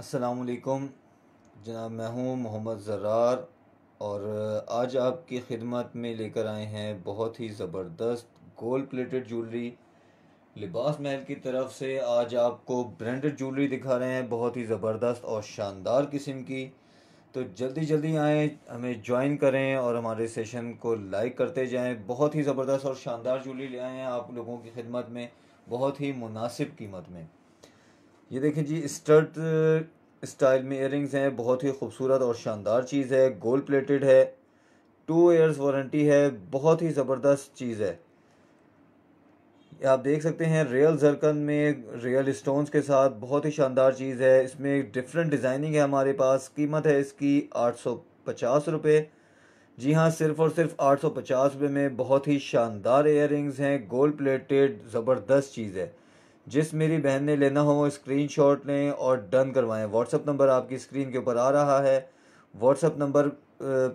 असलकुम जनाब मैं हूँ मोहम्मद ज़रार और आज आपकी खिदमत में लेकर आए हैं बहुत ही ज़बरदस्त गोल्ड प्लेटेड ज्वेलरी लिबास महल की तरफ से आज आपको ब्रांडेड ज्वेलरी दिखा रहे हैं बहुत ही ज़बरदस्त और शानदार किस्म की तो जल्दी जल्दी आएँ हमें ज्वाइन करें और हमारे सेशन को लाइक करते जाएँ बहुत ही ज़बरदस्त और शानदार ज्वेलरी ले आए हैं आप लोगों की खिदमत में बहुत ही मुनासिब कीमत में ये देखें जी स्टर्ट स्टाइल में इयर हैं बहुत ही खूबसूरत और शानदार चीज़ है गोल्ड प्लेटेड है टू ईयर्स वारंटी है बहुत ही ज़बरदस्त चीज़ है आप देख सकते हैं रियल जरकन में रियल स्टोन्स के साथ बहुत ही शानदार चीज़ है इसमें डिफरेंट डिज़ाइनिंग है हमारे पास कीमत है इसकी आठ सौ पचास रुपये जी हाँ सिर्फ और सिर्फ आठ सौ पचास रुपये में बहुत ही शानदार एयर हैं गोल्ड प्लेटेड ज़बरदस्त चीज़ है जिस मेरी बहन ने लेना हो स्क्रीन शॉट लें और डन करवाएं व्हाट्सअप नंबर आपकी स्क्रीन के ऊपर आ रहा है व्हाट्सअप नंबर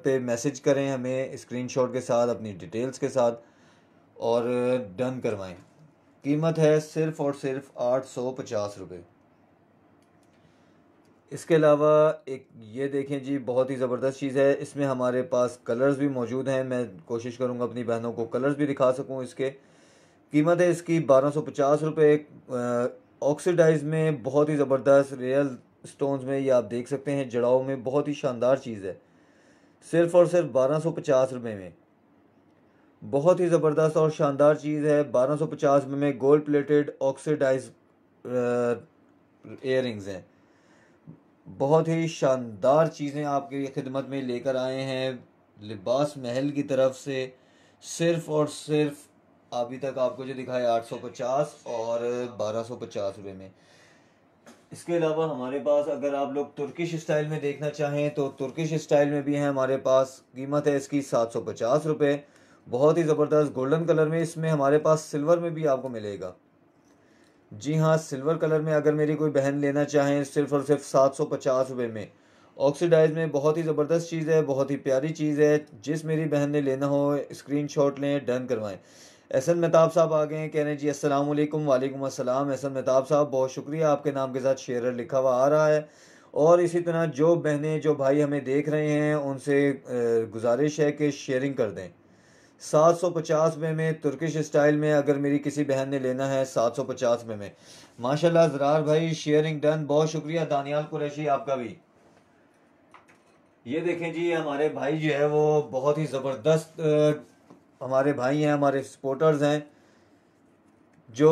पे मैसेज करें हमें स्क्रीन शॉट के साथ अपनी डिटेल्स के साथ और डन करवाएं कीमत है सिर्फ़ और सिर्फ आठ सौ पचास रुपये इसके अलावा एक ये देखें जी बहुत ही ज़बरदस्त चीज़ है इसमें हमारे पास कलर्स भी मौजूद हैं मैं कोशिश करूँगा अपनी बहनों को कलर्स भी दिखा सकूँ इसके कीमत है इसकी बारह सौ पचास रुपये ऑक्सीडाइज में बहुत ही ज़बरदस्त रियल स्टोन्स में ये आप देख सकते हैं जड़ाओं में बहुत ही शानदार चीज़ है सिर्फ और सिर्फ बारह सौ पचास रुपये में बहुत ही ज़बरदस्त और शानदार चीज़ है बारह सौ पचास रुपये में गोल्ड प्लेटेड ऑक्सीडाइज इयर हैं बहुत ही शानदार चीज़ें आपकी खिदमत में लेकर आए हैं लिबास महल की तरफ से सिर्फ़ और सिर्फ अभी तक आपको जो दिखाया आठ सौ पचास और बारह सौ पचास रुपये में इसके अलावा हमारे पास अगर आप लोग तुर्किश स्टाइल में देखना चाहें तो तुर्किश स्टाइल में भी है हमारे पास कीमत है इसकी सात सौ पचास रुपये बहुत ही ज़बरदस्त गोल्डन कलर में इसमें हमारे पास सिल्वर में भी आपको मिलेगा जी हाँ सिल्वर कलर में अगर मेरी कोई बहन लेना चाहें सिर्फ और सिर्फ सात सौ पचास रुपये में ऑक्सीडाइज में बहुत ही ज़बरदस्त चीज़ है बहुत ही प्यारी चीज़ है जिस मेरी बहन ने लेना हो स्क्रीन शॉट लें डन करवाएं एहसन महताब साहब आ गए हैं कह रहे हैं जी अस्सलाम वालेकुम वालेकुम अस्सलाम एहसन महताब साहब बहुत शुक्रिया आपके नाम के साथ शेयर लिखा हुआ आ रहा है और इसी तरह जो बहनें जो भाई हमें देख रहे हैं उनसे गुजारिश है कि शेयरिंग कर दें 750 में में तुर्किश स्टाइल में अगर मेरी किसी बहन ने लेना है 750 में में माशाल्लाह जरार भाई शेयरिंग डन बहुत शुक्रिया दानियाल कुरैशी आपका भी ये देखें जी हमारे भाई जो है वो बहुत ही ज़बरदस्त हमारे भाई हैं हमारे सपोर्टर्स हैं जो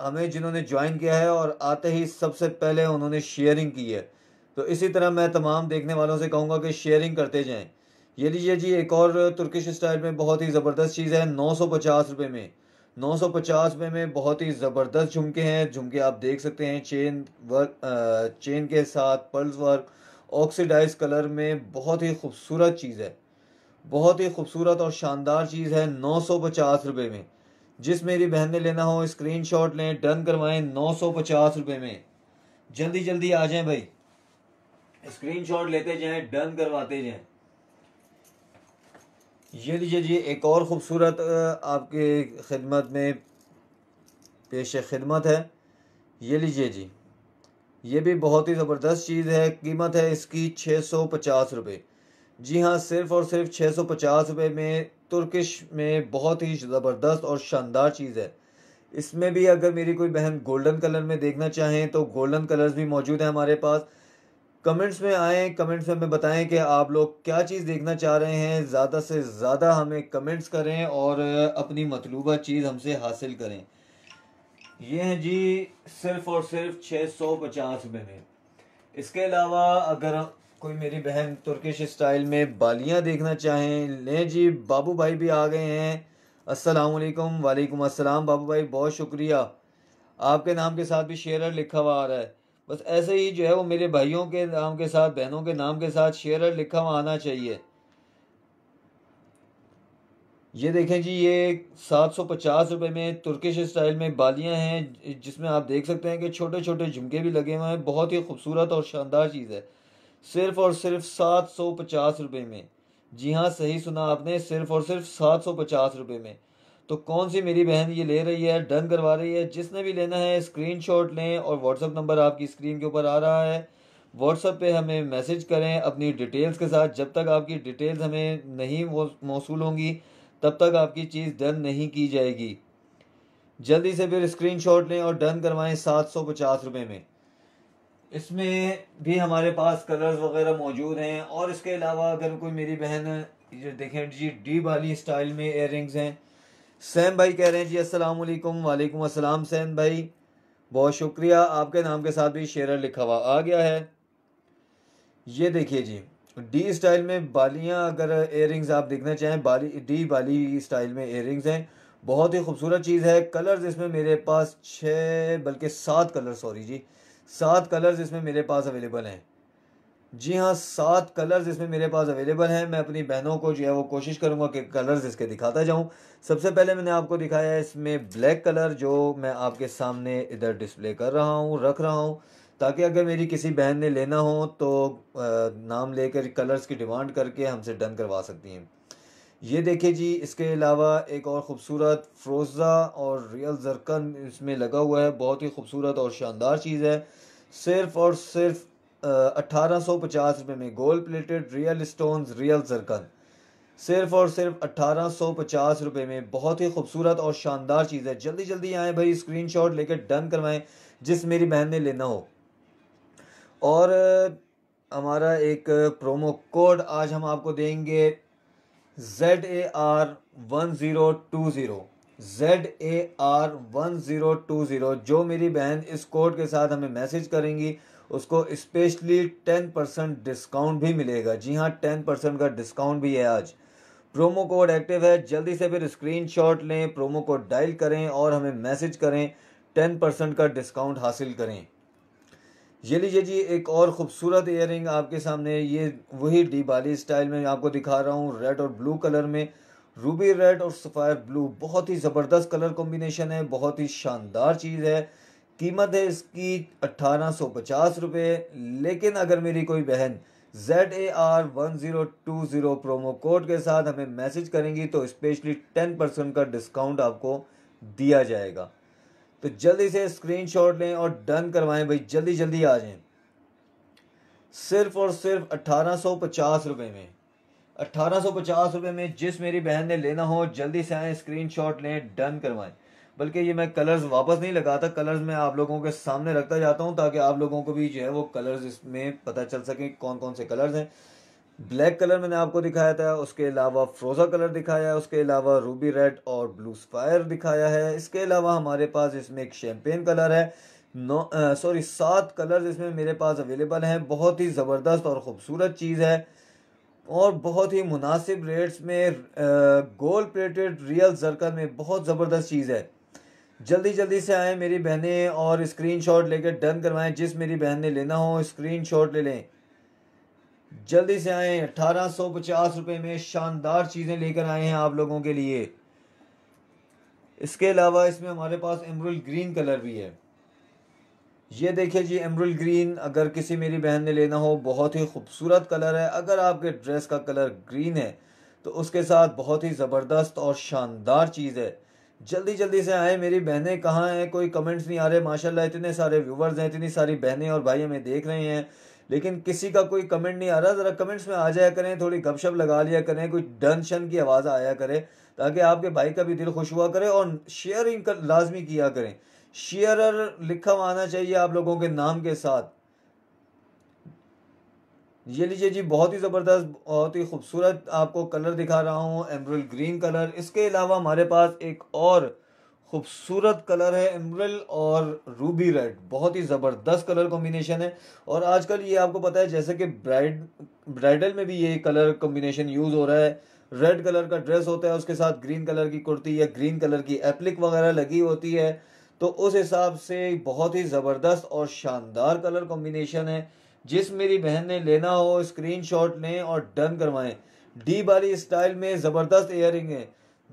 हमें जिन्होंने ज्वाइन किया है और आते ही सबसे पहले उन्होंने शेयरिंग की है तो इसी तरह मैं तमाम देखने वालों से कहूँगा कि शेयरिंग करते जाएँ ये लीजिए जी एक और तुर्किश स्टाइल में बहुत ही ज़बरदस्त चीज़ है नौ सौ पचास रुपये में नौ सौ पचास रुपये में बहुत ही ज़बरदस्त झुमके हैं झुमके आप देख सकते हैं चेन वर्क चेन के साथ पर्ल्स वर्क ऑक्सीडाइज कलर में बहुत ही खूबसूरत चीज़ है बहुत ही खूबसूरत और शानदार चीज़ है नौ सौ पचास रुपये में जिस मेरी बहन ने लेना हो स्क्रीन शॉट लें डन करवाएं नौ सौ पचास रुपये में जल्दी जल्दी आ जाएं भाई स्क्रीन शॉट लेते जाएं डन करवाते जाएं ये लीजिए जी एक और ख़ूबसूरत आपके खिदमत में पेश खिदमत है ये लीजिए जी ये भी बहुत ही ज़बरदस्त चीज़ है कीमत है इसकी छः सौ पचास रुपये जी हाँ सिर्फ और सिर्फ छः सौ पचास रुपये में तुर्किश में बहुत ही ज़बरदस्त और शानदार चीज़ है इसमें भी अगर मेरी कोई बहन गोल्डन कलर में देखना चाहें तो गोल्डन कलर्स भी मौजूद हैं हमारे पास कमेंट्स में आए कमेंट्स में हमें बताएं कि आप लोग क्या चीज़ देखना चाह रहे हैं ज़्यादा से ज़्यादा हमें कमेंट्स करें और अपनी मतलूबा चीज़ हमसे हासिल करें ये हैं जी सिर्फ और सिर्फ छः सौ पचास रुपये में इसके अलावा अगर कोई मेरी बहन तुर्किश स्टाइल में बालियाँ देखना चाहें लें जी बाबू भाई भी आ गए हैं असलकम वालेकुम असलम बाबू भाई बहुत शुक्रिया आपके नाम के साथ भी शेयर लिखा हुआ आ रहा है बस ऐसे ही जो है वो मेरे भाइयों के नाम के साथ बहनों के नाम के साथ शेयर लिखा हुआ आना चाहिए ये देखें जी ये सात सौ पचास रुपये में तुर्किश स्टाइल में बालियां हैं जिसमें आप देख सकते हैं कि छोटे छोटे झुमके भी लगे हुए हैं बहुत ही खूबसूरत और शानदार चीज़ है सिर्फ और सिर्फ सात सौ पचास रुपये में जी हाँ सही सुना आपने सिर्फ और सिर्फ सात सौ पचास रुपये में तो कौन सी मेरी बहन ये ले रही है डन करवा रही है जिसने भी लेना है शॉट लें और व्हाट्सअप नंबर आपकी स्क्रीन के ऊपर आ रहा है व्हाट्सअप पे हमें मैसेज करें अपनी डिटेल्स के साथ जब तक आपकी डिटेल्स हमें नहीं मौसू होंगी तब तक आपकी चीज़ डन नहीं की जाएगी जल्दी से फिर स्क्रीनशॉट लें और डन करवाएं सात सौ पचास रुपये में इसमें भी हमारे पास कलर्स वगैरह मौजूद हैं और इसके अलावा अगर कोई मेरी बहन जो देखें जी डी वाली स्टाइल में एयर हैं सैम भाई कह रहे हैं जी अस्सलाम वालेकुम असलम सैम भाई बहुत शुक्रिया आपके नाम के साथ भी शेयर लिखा हुआ आ गया है ये देखिए जी डी स्टाइल में बालियां अगर इयर आप देखना चाहें बाली डी बाली स्टाइल में इयर हैं बहुत ही खूबसूरत चीज़ है कलर्स इसमें मेरे पास छः बल्कि सात कलर सॉरी जी सात कलर्स इसमें मेरे पास अवेलेबल हैं जी हाँ सात कलर्स इसमें मेरे पास अवेलेबल हैं मैं अपनी बहनों को जो है वो कोशिश करूँगा कि कलर्स इसके दिखाता जाऊँ सबसे पहले मैंने आपको दिखाया है इसमें ब्लैक कलर जो मैं आपके सामने इधर डिस्प्ले कर रहा हूँ रख रहा हूँ ताकि अगर मेरी किसी बहन ने लेना हो तो नाम लेकर कलर्स की डिमांड करके हमसे डन करवा सकती हैं ये देखिए जी इसके अलावा एक और ख़ूबसूरत फ्रोज़ा और रियल जरकन इसमें लगा हुआ है बहुत ही खूबसूरत और शानदार चीज़ है सिर्फ और सिर्फ अट्ठारह सौ पचास रुपये में gold plated real stone real zircon सिर्फ और सिर्फ अट्ठारह सौ पचास रुपये में बहुत ही खूबसूरत और शानदार चीज़ है जल्दी जल्दी आएँ भाई स्क्रीन शॉट लेकर डन करवाएं जिस मेरी बहन ने लेना हो और हमारा एक प्रोमो कोड आज हम आपको देंगे Z A R one zero two zero Z A R one zero two zero जो मेरी बहन इस कोड के साथ हमें मैसेज करेंगी उसको स्पेशली टेन परसेंट डिस्काउंट भी मिलेगा जी हाँ टेन परसेंट का डिस्काउंट भी है आज प्रोमो कोड एक्टिव है जल्दी से फिर स्क्रीनशॉट लें प्रोमो कोड डायल करें और हमें मैसेज करें टेन परसेंट का डिस्काउंट हासिल करें ये लीजिए जी एक और ख़ूबसूरत इयर आपके सामने ये वही बाली स्टाइल में आपको दिखा रहा हूँ रेड और ब्लू कलर में रूबी रेड और सफ़ायर ब्लू बहुत ही ज़बरदस्त कलर कॉम्बिनेशन है बहुत ही शानदार चीज़ है कीमत है इसकी अट्ठारह सौ पचास रुपये लेकिन अगर मेरी कोई बहन Z A R one zero two zero promo code के साथ हमें मैसेज करेंगी तो स्पेशली टेन परसेंट का डिस्काउंट आपको दिया जाएगा तो जल्दी से स्क्रीनशॉट लें और डन करवाएं भाई जल्दी जल्दी आ जाएं सिर्फ और सिर्फ अट्ठारह सौ पचास रुपये में अट्ठारह सौ पचास में जिस मेरी बहन ने लेना हो जल्दी से आए स्क्रीन शॉट लें डन करवाएं बल्कि ये मैं कलर्स वापस नहीं लगाता कलर्स मैं आप लोगों के सामने रखता जाता हूँ ताकि आप लोगों को भी जो है वो कलर्स इसमें पता चल सके कौन कौन से कलर्स हैं ब्लैक कलर मैंने आपको दिखाया था उसके अलावा फ्रोज़ा कलर दिखाया है उसके अलावा रूबी रेड और ब्लू स्पायर दिखाया है इसके अलावा हमारे पास इसमें एक शैम्पेन कलर है नो सॉरी सात कलर्स इसमें मेरे पास अवेलेबल हैं बहुत ही ज़बरदस्त और ख़ूबसूरत चीज़ है और बहुत ही मुनासिब रेट्स में गोल्ड प्लेटेड रियल जरकन में बहुत ज़बरदस्त चीज़ है जल्दी जल्दी से आएँ मेरी बहनें और स्क्रीनशॉट लेकर डन करवाएं जिस मेरी बहन ने लेना हो स्क्रीनशॉट ले लें जल्दी से आएँ अट्ठारह सौ पचास रुपये में शानदार चीज़ें लेकर आए हैं आप लोगों के लिए इसके अलावा इसमें हमारे पास एमरुल ग्रीन कलर भी है ये देखिए जी एमरल ग्रीन अगर किसी मेरी बहन ने लेना हो बहुत ही खूबसूरत कलर है अगर आपके ड्रेस का कलर ग्रीन है तो उसके साथ बहुत ही ज़बरदस्त और शानदार चीज़ है जल्दी जल्दी से आए मेरी बहनें कहाँ हैं कोई कमेंट्स नहीं आ रहे माशाल्लाह इतने सारे व्यूवर्स हैं इतनी सारी बहनें और भाई हमें देख रहे हैं लेकिन किसी का कोई कमेंट नहीं आ रहा ज़रा कमेंट्स में आ जाया करें थोड़ी गपशप लगा लिया करें कुछ डन शन की आवाज़ आया करे ताकि आपके भाई का भी दिल खुश हुआ करे और शेयरिंग कर लाजमी किया करें शेयरर लिखा हुआ आना चाहिए आप लोगों के नाम के साथ ये लीजिए जी बहुत ही ज़बरदस्त बहुत ही खूबसूरत आपको कलर दिखा रहा हूँ एमरल ग्रीन कलर इसके अलावा हमारे पास एक और खूबसूरत कलर है एमरल और रूबी रेड बहुत ही ज़बरदस्त कलर कॉम्बिनेशन है और आजकल ये आपको पता है जैसे कि ब्राइड ब्राइडल में भी ये कलर कॉम्बिनेशन यूज़ हो रहा है रेड कलर का ड्रेस होता है उसके साथ ग्रीन कलर की कुर्ती या ग्रीन कलर की एप्लिक वगैरह लगी होती है तो उस हिसाब से बहुत ही ज़बरदस्त और शानदार कलर कॉम्बिनेशन है जिस मेरी बहन ने लेना हो स्क्रीन शॉट लें और डन करवाएं डी बारी स्टाइल में ज़बरदस्त एयर है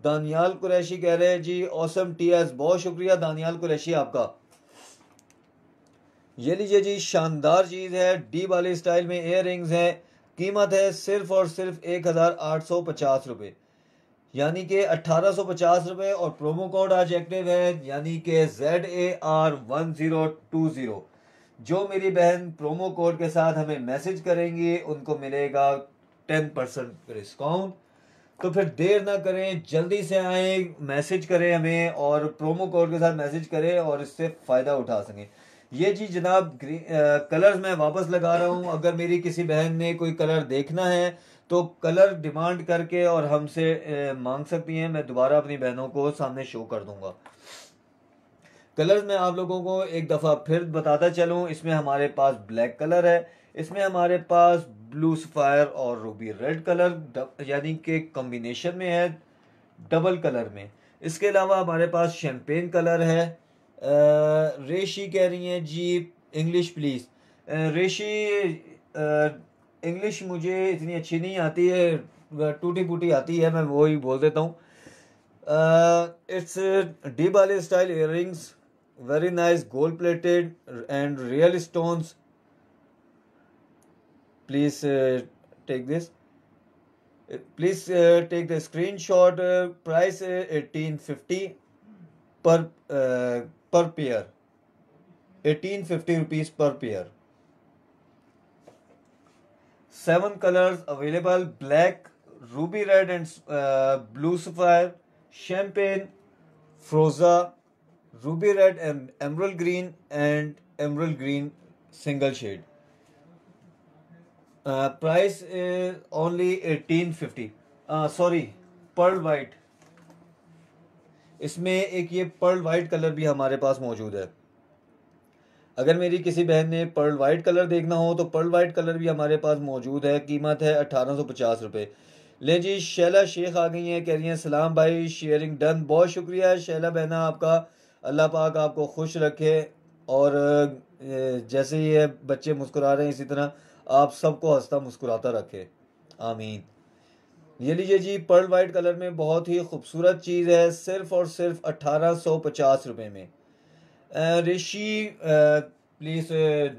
दानियाल कुरैशी कह रहे हैं जी औसम एस बहुत शुक्रिया दानियाल कुरैशी आपका ये लीजिए जी शानदार चीज़ है डी वाली स्टाइल में एयर रिंग्स हैं कीमत है सिर्फ और सिर्फ एक हज़ार आठ सौ पचास रुपये यानी कि 1850 सौ पचास और प्रोमो कोड आज एक्टिव है यानी कि Z A R one zero two zero जो मेरी बहन प्रोमो कोड के साथ हमें मैसेज करेंगी उनको मिलेगा टेन परसेंट डिस्काउंट तो फिर देर ना करें जल्दी से आए मैसेज करें हमें और प्रोमो कोड के साथ मैसेज करें और इससे फ़ायदा उठा सकें ये चीज जनाब कलर्स मैं वापस लगा रहा हूँ अगर मेरी किसी बहन ने कोई कलर देखना है तो कलर डिमांड करके और हमसे मांग सकती हैं मैं दोबारा अपनी बहनों को सामने शो कर दूंगा कलर्स मैं आप लोगों को एक दफ़ा फिर बताता चलूँ इसमें हमारे पास ब्लैक कलर है इसमें हमारे पास ब्लू सफ़ायर और रूबी रेड कलर यानी कि कॉम्बिनेशन में है डबल कलर में इसके अलावा हमारे पास शैम्पेन कलर है रेशी कह रही हैं ji English please Reshi English मुझे इतनी अच्छी नहीं आती है टूटी फूटी आती है मैं वो ही बोल देता हूँ इट्स डी बाले style ear very nice gold plated and real stones please take this please take the screenshot price eighteen fifty per per pair eighteen fifty rupees per pair seven colours available black ruby red and blue sapphire champagne फ्रोजा ruby red and emerald green and emerald green single shade price is only eighteen fifty sorry pearl white इसमें एक ये pearl white colour भी हमारे पास मौजूद है अगर मेरी किसी बहन ने पर्ल वाइट कलर देखना हो तो पर्ल वाइट कलर भी हमारे पास मौजूद है कीमत है अठारह सौ पचास रुपये ले जी शैला शेख आ गई हैं कह रही हैं सलाम भाई शेयरिंग डन बहुत शुक्रिया शैला बहना आपका अल्लाह पाक आपको खुश रखे और जैसे ये बच्चे मुस्कुरा रहे हैं इसी तरह आप सबको हंसता मुस्कुराता रखे आमीन ये लीजिए जी पर्ल वाइट कलर में बहुत ही खूबसूरत चीज़ है सिर्फ़ और सिर्फ अट्ठारह सौ पचास रुपये में Rishi, uh, please uh,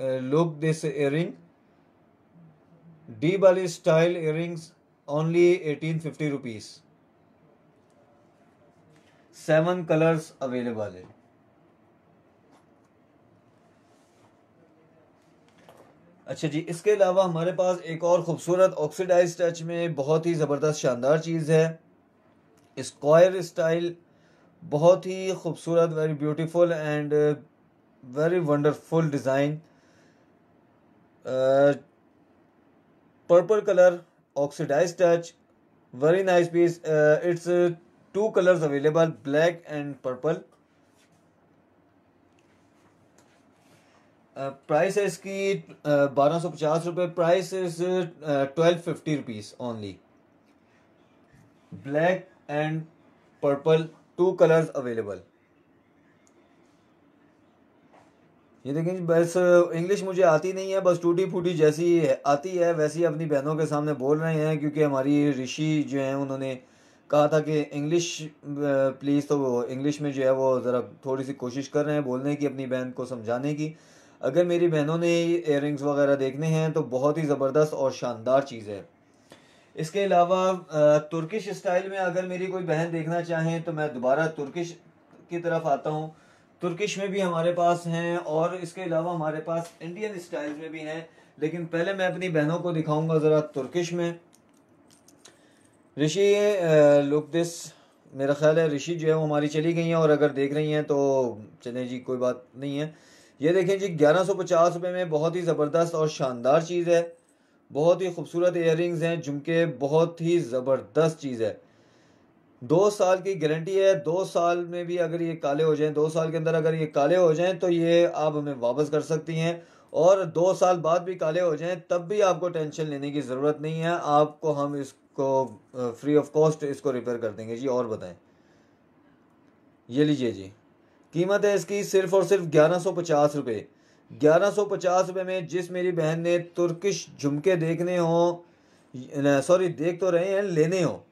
uh, look this earring. diwali style earrings, only 1850 rupees. Seven colors available. अच्छा जी इसके अलावा हमारे पास एक और खूबसूरत ऑक्सीडाइज टच में बहुत ही ज़बरदस्त शानदार चीज़ है स्क्वायर स्टाइल बहुत ही खूबसूरत very beautiful and very wonderful design purple colour oxidise touch very nice piece it's two colours available black and purple price है इसकी बारह सौ पचास रुपये price is twelve fifty rupees only black and purple two colours available ये देखें बस English मुझे आती नहीं है बस टूटी फूटी जैसी आती है वैसी अपनी बहनों के सामने बोल रहे हैं क्योंकि हमारी ऋषि जो हैं उन्होंने कहा था कि इंग्लिश प्लीज़ तो इंग्लिश में जो है वो ज़रा थोड़ी सी कोशिश कर रहे हैं बोलने की अपनी बहन को समझाने की अगर मेरी बहनों ने इयर वगैरह देखने हैं तो बहुत ही ज़बरदस्त और शानदार चीज़ है इसके अलावा तुर्किश स्टाइल में अगर मेरी कोई बहन देखना चाहें तो मैं दोबारा तुर्किश की तरफ आता हूँ तुर्किश में भी हमारे पास हैं और इसके अलावा हमारे पास इंडियन स्टाइल में भी हैं लेकिन पहले मैं अपनी बहनों को दिखाऊंगा ज़रा तुर्किश में ऋषि लुक दिस मेरा ख्याल है ऋषि जो है वो हमारी चली गई हैं और अगर देख रही हैं तो चलें जी कोई बात नहीं है ये देखें जी ग्यारह सौ पचास रुपये में बहुत ही ज़बरदस्त और शानदार चीज़ है बहुत ही खूबसूरत इयर हैं जुमके बहुत ही ज़बरदस्त चीज़ है दो साल की गारंटी है दो साल में भी अगर ये काले हो जाएं दो साल के अंदर अगर ये काले हो जाएं तो ये आप हमें वापस कर सकती हैं और दो साल बाद भी काले हो जाएं तब भी आपको टेंशन लेने की ज़रूरत नहीं है आपको हम इसको फ्री ऑफ कॉस्ट इसको रिपेयर कर देंगे जी और बताएं ये लीजिए जी कीमत है इसकी सिर्फ़ और सिर्फ ग्यारह सौ पचास 1150 रुपये में जिस मेरी बहन ने तुर्किश झुमके देखने हों सॉरी देख तो रहे हैं लेने हो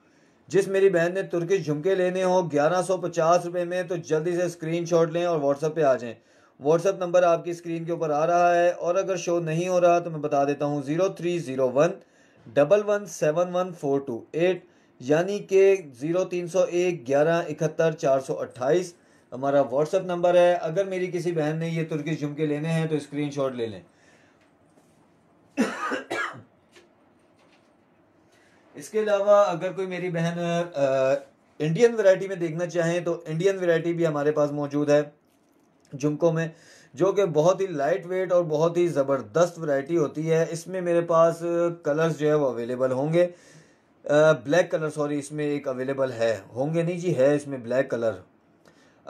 जिस मेरी बहन ने तुर्किश झुमके लेने हों ग्यारह सौ पचास रुपये में तो जल्दी से स्क्रीन शॉट लें और व्हाट्सएप पे आ जाएं व्हाट्सएप नंबर आपकी स्क्रीन के ऊपर आ रहा है और अगर शो नहीं हो रहा तो मैं बता देता हूँ zero three zero one double one seven one four two eight यानी कि ज़ीरो तीन सौ एक ग्यारह इकहत्तर चार सौ अट्ठाईस हमारा व्हाट्सअप नंबर है अगर मेरी किसी बहन ने ये तुर्की झुमके लेने हैं तो स्क्रीन शॉट ले लें इसके अलावा अगर कोई मेरी बहन आ, इंडियन वैरायटी में देखना चाहें तो इंडियन वैरायटी भी हमारे पास मौजूद है झुमकों में जो कि बहुत ही लाइट वेट और बहुत ही ज़बरदस्त वैरायटी होती है इसमें मेरे पास कलर्स जो है वो अवेलेबल होंगे ब्लैक कलर सॉरी इसमें एक अवेलेबल है होंगे नहीं जी है इसमें ब्लैक कलर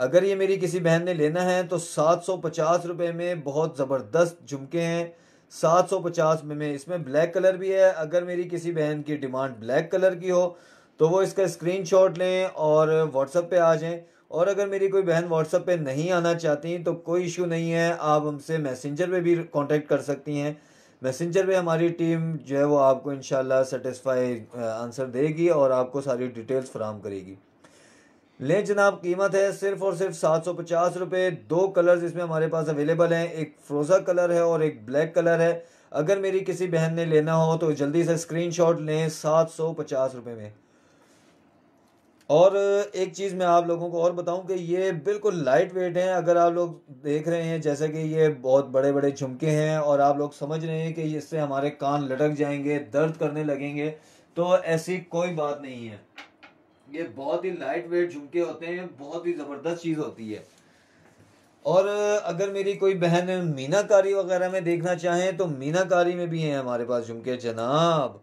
अगर ये मेरी किसी बहन ने लेना है तो सात सौ पचास रुपये में बहुत ज़बरदस्त झुमके हैं सात सौ पचास में इसमें ब्लैक कलर भी है अगर मेरी किसी बहन की डिमांड ब्लैक कलर की हो तो वो इसका स्क्रीनशॉट लें और व्हाट्सएप पे आ जाएं और अगर मेरी कोई बहन व्हाट्सअप पे नहीं आना चाहती तो कोई इशू नहीं है आप हमसे मैसेंजर पे भी कांटेक्ट कर सकती हैं मैसेंजर पे हमारी टीम जो है वो आपको इन सेटिस्फाई आंसर देगी और आपको सारी डिटेल्स फ्राहम करेगी ले जनाब कीमत है सिर्फ और सिर्फ सात सौ पचास रुपये दो कलर्स इसमें हमारे पास अवेलेबल हैं एक फ्रोज़ा कलर है और एक ब्लैक कलर है अगर मेरी किसी बहन ने लेना हो तो जल्दी से स्क्रीनशॉट लें सात सौ पचास रुपये में और एक चीज़ मैं आप लोगों को और बताऊं कि ये बिल्कुल लाइट वेट हैं अगर आप लोग देख रहे हैं जैसे कि ये बहुत बड़े बड़े झुमके हैं और आप लोग समझ रहे हैं कि इससे हमारे कान लटक जाएंगे दर्द करने लगेंगे तो ऐसी कोई बात नहीं है ये बहुत ही लाइट वेट झुमके होते हैं बहुत ही ज़बरदस्त चीज़ होती है और अगर मेरी कोई बहन मीनाकारी वगैरह में देखना चाहे तो मीनाकारी में भी हैं हमारे पास झुमके जनाब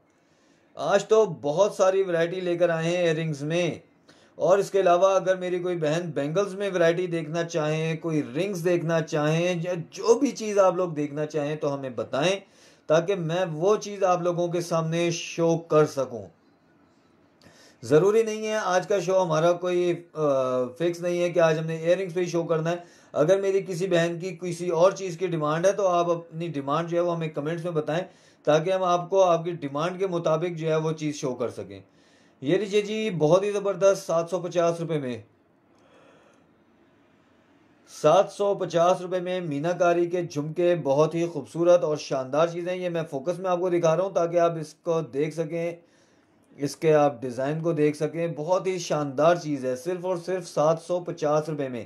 आज तो बहुत सारी वैरायटी लेकर आए हैं इयर में और इसके अलावा अगर मेरी कोई बहन बेंगल्स में वैरायटी देखना चाहें कोई रिंग्स देखना चाहें या जो भी चीज़ आप लोग देखना चाहें तो हमें बताएं ताकि मैं वो चीज़ आप लोगों के सामने शो कर सकूं ज़रूरी नहीं है आज का शो हमारा कोई फिक्स नहीं है कि आज हमने इयर पे ही शो करना है अगर मेरी किसी बहन की किसी और चीज़ की डिमांड है तो आप अपनी डिमांड जो है वो हमें कमेंट्स में बताएं ताकि हम आपको आपकी डिमांड के मुताबिक जो है वो चीज़ शो कर सकें ये लीजिए जी बहुत ही ज़बरदस्त सात सौ पचास रुपये में सात सौ पचास रुपये में मीनाकारी के झुमके बहुत ही खूबसूरत और शानदार चीज़ें ये मैं फोकस में आपको दिखा रहा हूँ ताकि आप इसको देख सकें इसके आप डिज़ाइन को देख सकें बहुत ही शानदार चीज़ है सिर्फ और सिर्फ सात सौ पचास रुपये में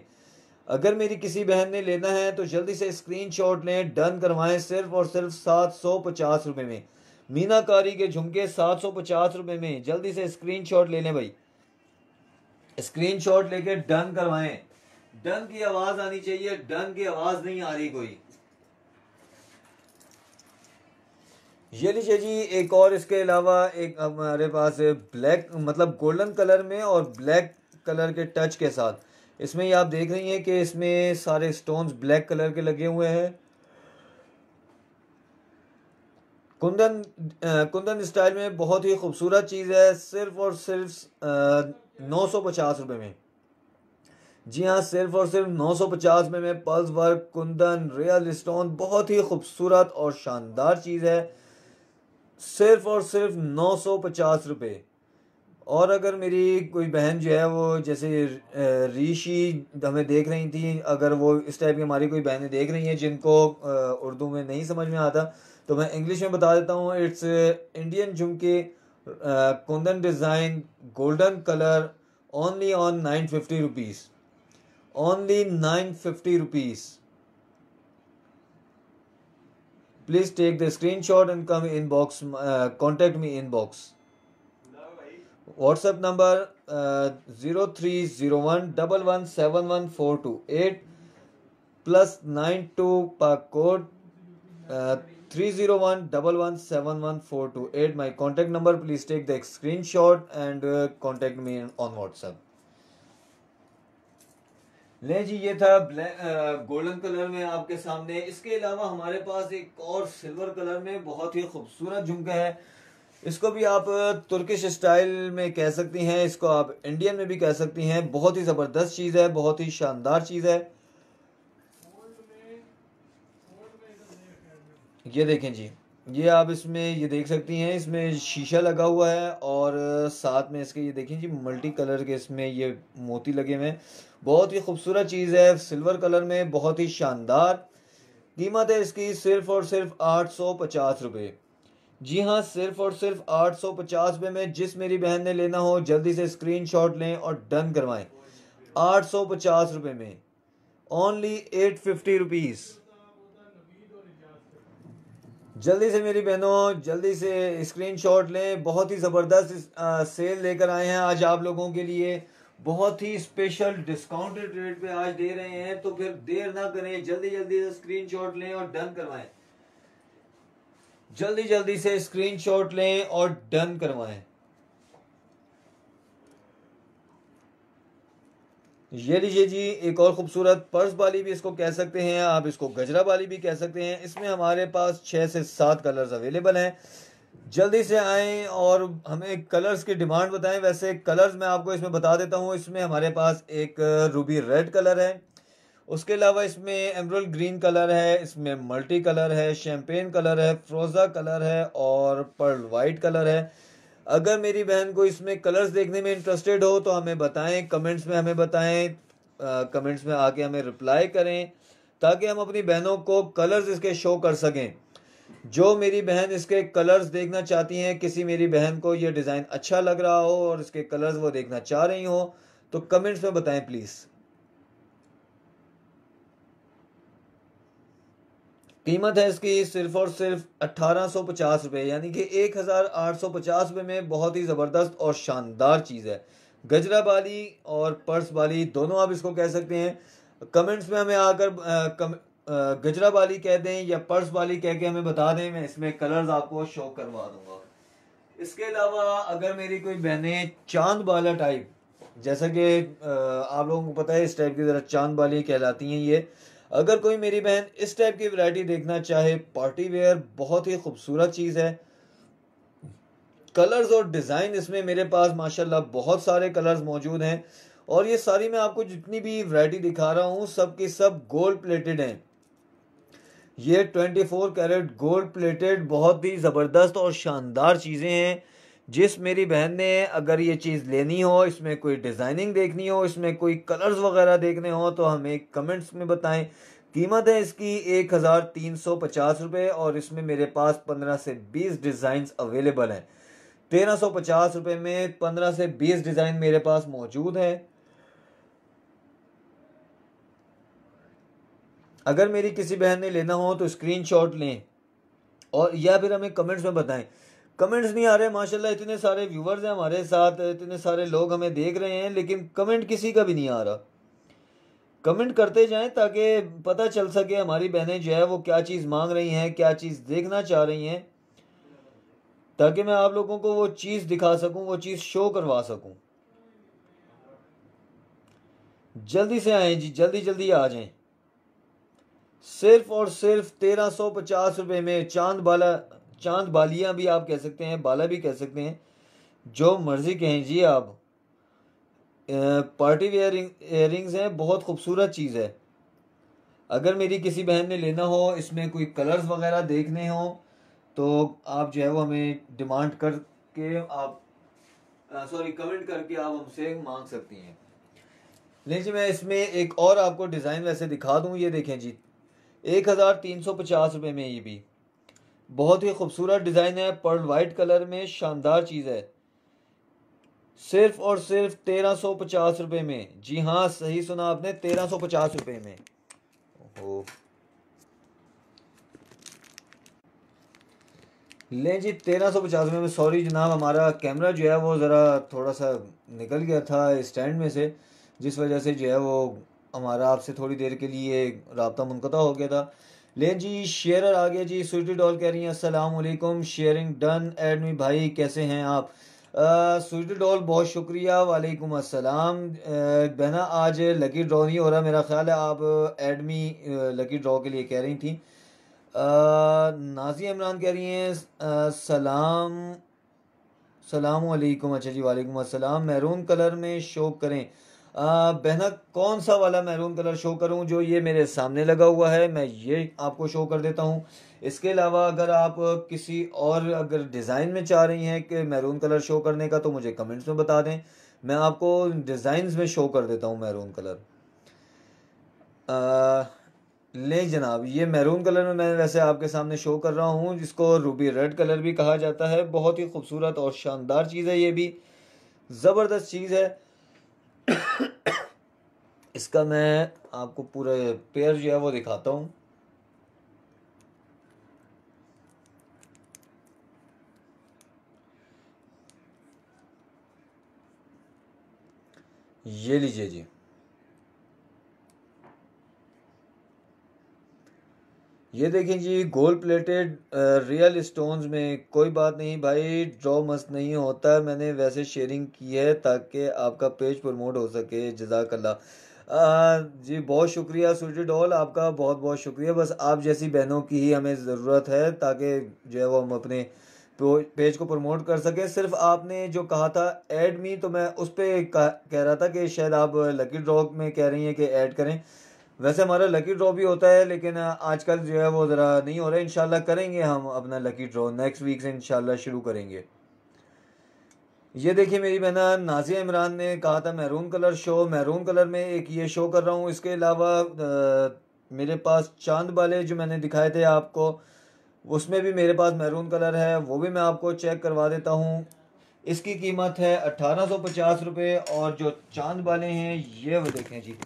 अगर मेरी किसी बहन ने लेना है तो जल्दी से स्क्रीनशॉट लें डन करवाएं सिर्फ और सिर्फ सात सौ पचास रुपये में मीनाकारी के झुमके सात सौ पचास रुपये में जल्दी से स्क्रीनशॉट ले लें भाई स्क्रीनशॉट लेके डन करवाएं डन की आवाज़ आनी चाहिए डन की आवाज़ नहीं आ रही कोई ये लीजिए जी एक और इसके अलावा एक हमारे पास ब्लैक मतलब गोल्डन कलर में और ब्लैक कलर के टच के साथ इसमें ये आप देख रही हैं कि इसमें सारे स्टोन्स ब्लैक कलर के लगे हुए हैं कुंदन कुंदन स्टाइल में बहुत ही खूबसूरत चीज़ है सिर्फ और सिर्फ नौ सौ पचास रुपये में जी हाँ सिर्फ और सिर्फ नौ सौ पचास में में पल्स वर्क कुंदन रियल स्टोन बहुत ही खूबसूरत और शानदार चीज़ है सिर्फ और सिर्फ नौ सौ पचास रुपये और अगर मेरी कोई बहन जो है वो जैसे रीशि हमें देख रही थी अगर वो इस टाइप की हमारी कोई बहनें देख रही हैं जिनको उर्दू में नहीं समझ में आता तो मैं इंग्लिश में बता देता हूँ इट्स इंडियन झुमके kundan design golden colour only on nine fifty rupees only nine fifty rupees please take the screenshot and come inbox uh, contact me inbox whatsapp number uh, zero three zero one double one seven one four two eight plus nine two park code uh, three zero one double one seven one four two eight. my contact number please take the screenshot and uh, contact me on whatsapp ले जी ये था golden colour में आपके सामने इसके अलावा हमारे पास एक और सिल्वर कलर में बहुत ही खूबसूरत झुमका है इसको भी आप तुर्किश स्टाइल में कह सकती हैं इसको आप इंडियन में भी कह सकती हैं बहुत ही ज़बरदस्त चीज़ है बहुत ही शानदार चीज़ है ये देखें जी ये आप इसमें ये देख सकती हैं इसमें शीशा लगा हुआ है और साथ में इसके ये देखें जी मल्टी कलर के इसमें ये मोती लगे हुए हैं बहुत ही खूबसूरत चीज़ है सिल्वर कलर में बहुत ही शानदार कीमत है इसकी सिर्फ और सिर्फ आठ सौ पचास रुपये जी हाँ सिर्फ और सिर्फ आठ सौ पचास रुपये में जिस मेरी बहन ने लेना हो जल्दी से स्क्रीन शॉट लें और डन करवाएं आठ सौ पचास रुपये में ओनली एट फिफ्टी रुपीज़ जल्दी से मेरी बहनों जल्दी से स्क्रीनशॉट लें बहुत ही ज़बरदस्त सेल लेकर आए हैं आज आप लोगों के लिए बहुत ही स्पेशल डिस्काउंटेड रेट पे आज दे रहे हैं तो फिर देर ना करें जल्दी जल्दी से स्क्रीनशॉट लें और डन करवाएं जल्दी जल्दी से स्क्रीनशॉट लें और डन करवाएं ये लीजिए जी एक और खूबसूरत पर्स वाली भी इसको कह सकते हैं आप इसको गजरा वाली भी कह सकते हैं इसमें हमारे पास छः से सात कलर्स अवेलेबल हैं जल्दी से आए और हमें कलर्स की डिमांड बताएं वैसे कलर्स मैं आपको इसमें बता देता हूँ इसमें हमारे पास एक रूबी रेड कलर है उसके अलावा इसमें एमरल ग्रीन कलर है इसमें मल्टी कलर है शैम्पेन कलर है फ्रोज़ा कलर है और पर्ल वाइट कलर है अगर मेरी बहन को इसमें कलर्स देखने में इंटरेस्टेड हो तो हमें बताएं कमेंट्स में हमें बताएं कमेंट्स में आके हमें रिप्लाई करें ताकि हम अपनी बहनों को कलर्स इसके शो कर सकें जो मेरी बहन इसके कलर्स देखना चाहती हैं किसी मेरी बहन को ये डिज़ाइन अच्छा लग रहा हो और इसके कलर्स वो देखना चाह रही हो तो कमेंट्स में बताएं प्लीज़ कीमत है इसकी सिर्फ और सिर्फ अट्ठारह सौ पचास रुपये यानी कि एक हज़ार आठ सौ पचास रुपये में बहुत ही ज़बरदस्त और शानदार चीज़ है गजरा बाली और पर्स बाली दोनों आप इसको कह सकते हैं कमेंट्स में हमें आकर गजरा वाली कह दें या पर्स वाली कह के हमें बता दें मैं इसमें कलर्स आपको शो करवा दूंगा इसके अलावा अगर मेरी कोई बहने चांद वाला टाइप जैसा कि आप लोगों को पता है इस टाइप की ज़रा चांद वाली कहलाती हैं ये अगर कोई मेरी बहन इस टाइप की वैरायटी देखना चाहे पार्टी वेयर बहुत ही खूबसूरत चीज़ है कलर्स और डिज़ाइन इसमें मेरे पास माशाल्लाह बहुत सारे कलर्स मौजूद हैं और ये सारी मैं आपको जितनी भी वैरायटी दिखा रहा हूँ सब के सब गोल्ड प्लेटेड हैं ये 24 कैरेट गोल्ड प्लेटेड बहुत ही ज़बरदस्त और शानदार चीज़ें हैं जिस मेरी बहन ने अगर ये चीज़ लेनी हो इसमें कोई डिज़ाइनिंग देखनी हो इसमें कोई कलर्स वगैरह देखने हो तो हमें कमेंट्स में बताएं कीमत है इसकी एक हज़ार तीन सौ पचास रुपये और इसमें मेरे पास पंद्रह से बीस डिज़ाइन अवेलेबल हैं तेरह सौ पचास रुपये में पंद्रह से बीस डिज़ाइन मेरे पास मौजूद हैं अगर मेरी किसी बहन ने लेना हो तो शॉट लें और या फिर हमें कमेंट्स में बताएं कमेंट्स नहीं आ रहे माशाल्लाह इतने सारे व्यूवर्स हैं हमारे साथ इतने सारे लोग हमें देख रहे हैं लेकिन कमेंट किसी का भी नहीं आ रहा कमेंट करते जाएं ताकि पता चल सके हमारी बहनें जो है वो क्या चीज़ मांग रही हैं क्या चीज़ देखना चाह रही हैं ताकि मैं आप लोगों को वो चीज़ दिखा सकूँ वो चीज़ शो करवा सकूँ जल्दी से आए जी जल्दी जल्दी आ जाए सिर्फ और सिर्फ तेरह सौ पचास रुपये में चांद बाला चांद बालियाँ भी आप कह सकते हैं बाला भी कह सकते हैं जो मर्ज़ी कहें जी आप पार्टी वेयर रिंग्स हैं बहुत खूबसूरत चीज़ है अगर मेरी किसी बहन ने लेना हो इसमें कोई कलर्स वगैरह देखने हो तो आप जो है वो हमें डिमांड करके आप सॉरी कमेंट करके आप हमसे मांग सकती हैं लेकिन मैं इसमें एक और आपको डिज़ाइन वैसे दिखा दूँ ये देखें जी एक हज़ार तीन सौ पचास रुपये में ये भी बहुत ही खूबसूरत डिज़ाइन है पर्ल वाइट कलर में शानदार चीज़ है सिर्फ और सिर्फ तेरह सौ पचास रुपये में जी हाँ सही सुना आपने तेरह सौ पचास रुपये में ओहो लें जी तेरह सौ पचास रुपये में सॉरी जनाब हमारा कैमरा जो है वो ज़रा थोड़ा सा निकल गया था स्टैंड में से जिस वजह से जो है वो हमारा आपसे थोड़ी देर के लिए रबता मुनक़ा हो गया था ले जी शेयर आ गया जी स्वीटी डॉल कह रही हैं असलकुम शेयरिंग डन एडमी भाई कैसे हैं आप स्वीटी डॉल बहुत शुक्रिया वालेकुम अस्सलाम बहना आज लकी ड्रॉ नहीं हो रहा मेरा ख्याल है आप एडमी लकी ड्रॉ के लिए कह रही थी नाजी इमरान कह रही हैं सलाम सलाम अच्छा जी वालेकुम असलम मैरून कलर में शो करें बहना कौन सा वाला मैरून कलर शो करूं जो ये मेरे सामने लगा हुआ है मैं ये आपको शो कर देता हूं इसके अलावा अगर आप किसी और अगर डिज़ाइन में चाह रही हैं कि मैरून कलर शो करने का तो मुझे कमेंट्स में बता दें मैं आपको डिज़ाइन में शो कर देता हूं मैरून कलर आ, ले जनाब ये मैरून कलर में मैं वैसे आपके सामने शो कर रहा हूँ जिसको रूबी रेड कलर भी कहा जाता है बहुत ही खूबसूरत और शानदार चीज़ है ये भी ज़बरदस्त चीज़ है इसका मैं आपको पूरा पेयर जो है वो दिखाता हूँ ये लीजिए जी ये देखें जी गोल प्लेटेड रियल स्टोन्स में कोई बात नहीं भाई ड्रॉ मस्त नहीं होता मैंने वैसे शेयरिंग की है ताकि आपका पेज प्रमोट हो सके जजाकल्ला uh, जी बहुत शुक्रिया सुजी डॉल आपका बहुत बहुत शुक्रिया बस आप जैसी बहनों की ही हमें ज़रूरत है ताकि जो है वो हम अपने पेज को प्रमोट कर सकें सिर्फ आपने जो कहा था ऐड मी तो मैं उस पर कह रहा था कि शायद आप लकी ड्रॉ में कह रही हैं कि ऐड करें वैसे हमारा लकी ड्रॉ भी होता है लेकिन आजकल जो है वो ज़रा नहीं हो रहा है इनशाला करेंगे हम अपना लकी ड्रॉ नेक्स्ट वीक से इनशाला शुरू करेंगे ये देखिए मेरी बहना नाजिया इमरान ने कहा था maroon colour show maroon colour में एक ये शो कर रहा हूँ इसके अलावा मेरे पास चांद वाले जो मैंने दिखाए थे आपको उसमें भी मेरे पास मैरून कलर है वो भी मैं आपको चेक करवा देता हूँ इसकी कीमत है अट्ठारह सौ पचास रुपये और जो चांद वाले हैं ये वो देखें जी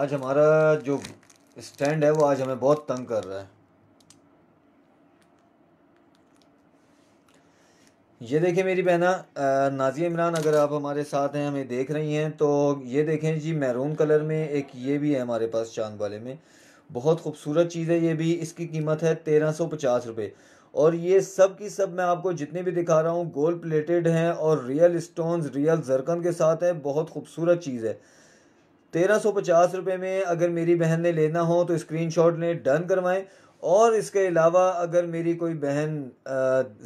आज हमारा जो स्टैंड है वो आज हमें बहुत तंग कर रहा है ये देखें मेरी बहना नाजिया इमरान अगर आप हमारे साथ हैं हमें देख रही हैं तो ये देखें जी मैरून कलर में एक ये भी है हमारे पास चांद वाले में बहुत खूबसूरत चीज़ है ये भी इसकी कीमत है तेरह सौ पचास रुपये और ये सब की सब मैं आपको जितने भी दिखा रहा हूँ गोल्ड प्लेटेड हैं और रियल स्टोन्स रियल जरकन के साथ है बहुत खूबसूरत चीज़ है तेरह सौ पचास रुपये में अगर मेरी बहन ने लेना हो तो स्क्रीन शॉट लें डन करवाएं और इसके अलावा अगर मेरी कोई बहन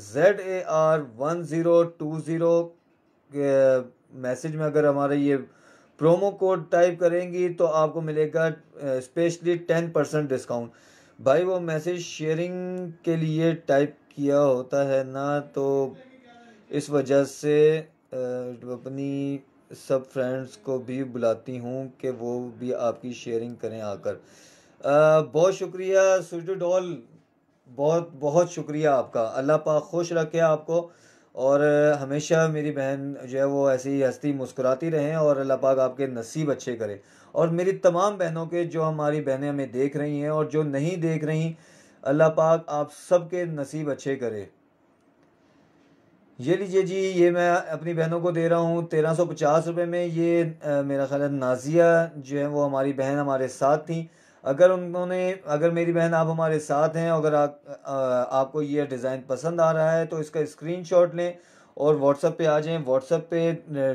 Z A R one zero two zero message में अगर हमारा ये प्रोमो कोड टाइप करेंगी तो आपको मिलेगा स्पेशली टेन परसेंट डिस्काउंट भाई वो मैसेज शेयरिंग के लिए टाइप किया होता है ना तो इस वजह से अपनी सब फ्रेंड्स को भी बुलाती हूँ कि वो भी आपकी शेयरिंग करें आकर बहुत शुक्रिया सुजू डॉल बहुत बहुत शुक्रिया आपका अल्लाह पाक खुश रखे आपको और हमेशा मेरी बहन जो है वो ऐसी हस्ती मुस्कुराती रहें और अल्लाह पाक आपके नसीब अच्छे करे और मेरी तमाम बहनों के जो हमारी बहनें हमें देख रही हैं और जो नहीं देख रही अल्लाह पाक आप सबके नसीब अच्छे करे ये लीजिए जी ये मैं अपनी बहनों को दे रहा हूँ तेरह सौ पचास रुपये में ये आ, मेरा ख्याल नाजिया जो है वो हमारी बहन हमारे साथ थी अगर उन्होंने अगर मेरी बहन आप हमारे साथ हैं अगर आप आ, आपको ये डिज़ाइन पसंद आ रहा है तो इसका स्क्रीनशॉट लें और व्हाट्सअप पे आ जाएं व्हाट्सअप पे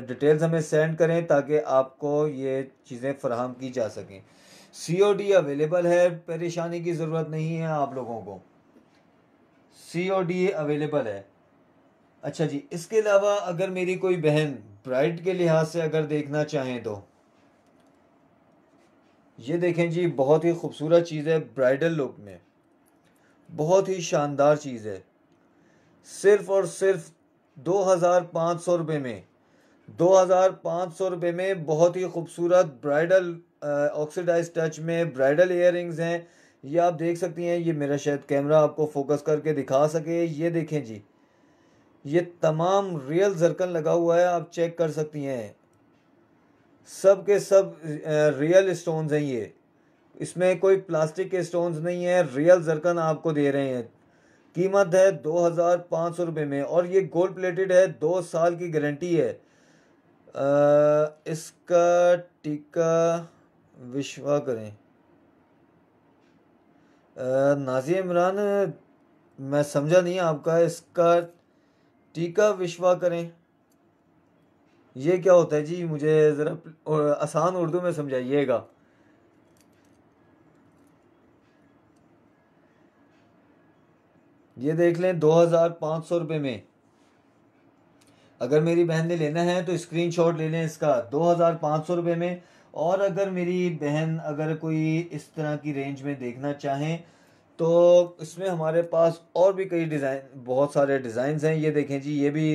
डिटेल्स हमें सेंड करें ताकि आपको ये चीज़ें फराहम की जा सकें सी ओ डी अवेलेबल है परेशानी की ज़रूरत नहीं है आप लोगों को सी ओ डी अवेलेबल है अच्छा जी इसके अलावा अगर मेरी कोई बहन ब्राइड के लिहाज से अगर देखना चाहें तो ये देखें जी बहुत ही खूबसूरत चीज़ है ब्राइडल लुक में बहुत ही शानदार चीज़ है सिर्फ और सिर्फ दो हज़ार पाँच सौ रुपये में दो हज़ार पाँच सौ रुपये में बहुत ही खूबसूरत ब्राइडल ऑक्सीडाइज टच में ब्राइडल इयर हैं ये आप देख सकती हैं ये मेरा शायद कैमरा आपको फोकस करके दिखा सके ये देखें जी ये तमाम रियल जरकन लगा हुआ है आप चेक कर सकती हैं सब के सब रियल स्टोन्स हैं ये इसमें कोई प्लास्टिक के स्टोन्स नहीं है रियल जरकन आपको दे रहे हैं कीमत है दो हज़ार पाँच सौ रुपये में और ये गोल्ड प्लेटेड है दो साल की गारंटी है आ, इसका टीका विश्वा करें नाजी इमरान मैं समझा नहीं आपका इसका टीका विश्वा करें ये क्या होता है जी मुझे ज़रा आसान उर्दू में समझाइएगा ये देख लें दो हज़ार पांच सौ रुपये में अगर मेरी बहन ने लेना है तो स्क्रीनशॉट ले लें इसका दो हज़ार पांच सौ रुपये में और अगर मेरी बहन अगर कोई इस तरह की रेंज में देखना चाहें तो इसमें हमारे पास और भी कई डिज़ाइन बहुत सारे डिज़ाइंस हैं ये देखें जी ये भी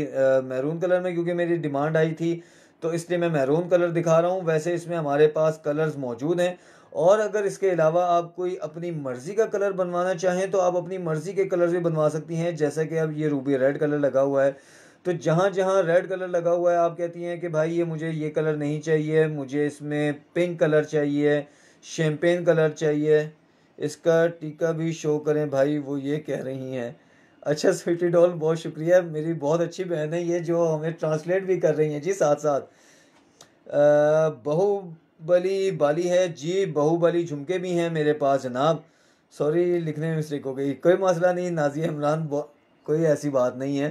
मैरून कलर में क्योंकि मेरी डिमांड आई थी तो इसलिए मैं मैरून कलर दिखा रहा हूँ वैसे इसमें हमारे पास कलर्स मौजूद हैं और अगर इसके अलावा आप कोई अपनी मर्ज़ी का कलर बनवाना चाहें तो आप अपनी मर्ज़ी के कलर भी बनवा सकती हैं जैसे कि अब ये रूबी रेड कलर लगा हुआ है तो जहाँ जहाँ रेड कलर लगा हुआ है आप कहती हैं कि भाई ये मुझे ये कलर नहीं चाहिए मुझे इसमें पिंक कलर चाहिए शैम्पेन कलर चाहिए इसका टीका भी शो करें भाई वो ये कह रही हैं अच्छा स्वीटी डॉल बहुत शुक्रिया मेरी बहुत अच्छी बहन है ये जो हमें ट्रांसलेट भी कर रही हैं जी साथ साथ बहुबली बाली है जी बहुबली झुमके भी हैं मेरे पास जनाब सॉरी लिखने में मिस्टेक हो गई कोई मसला नहीं नाजी इमरान कोई ऐसी बात नहीं है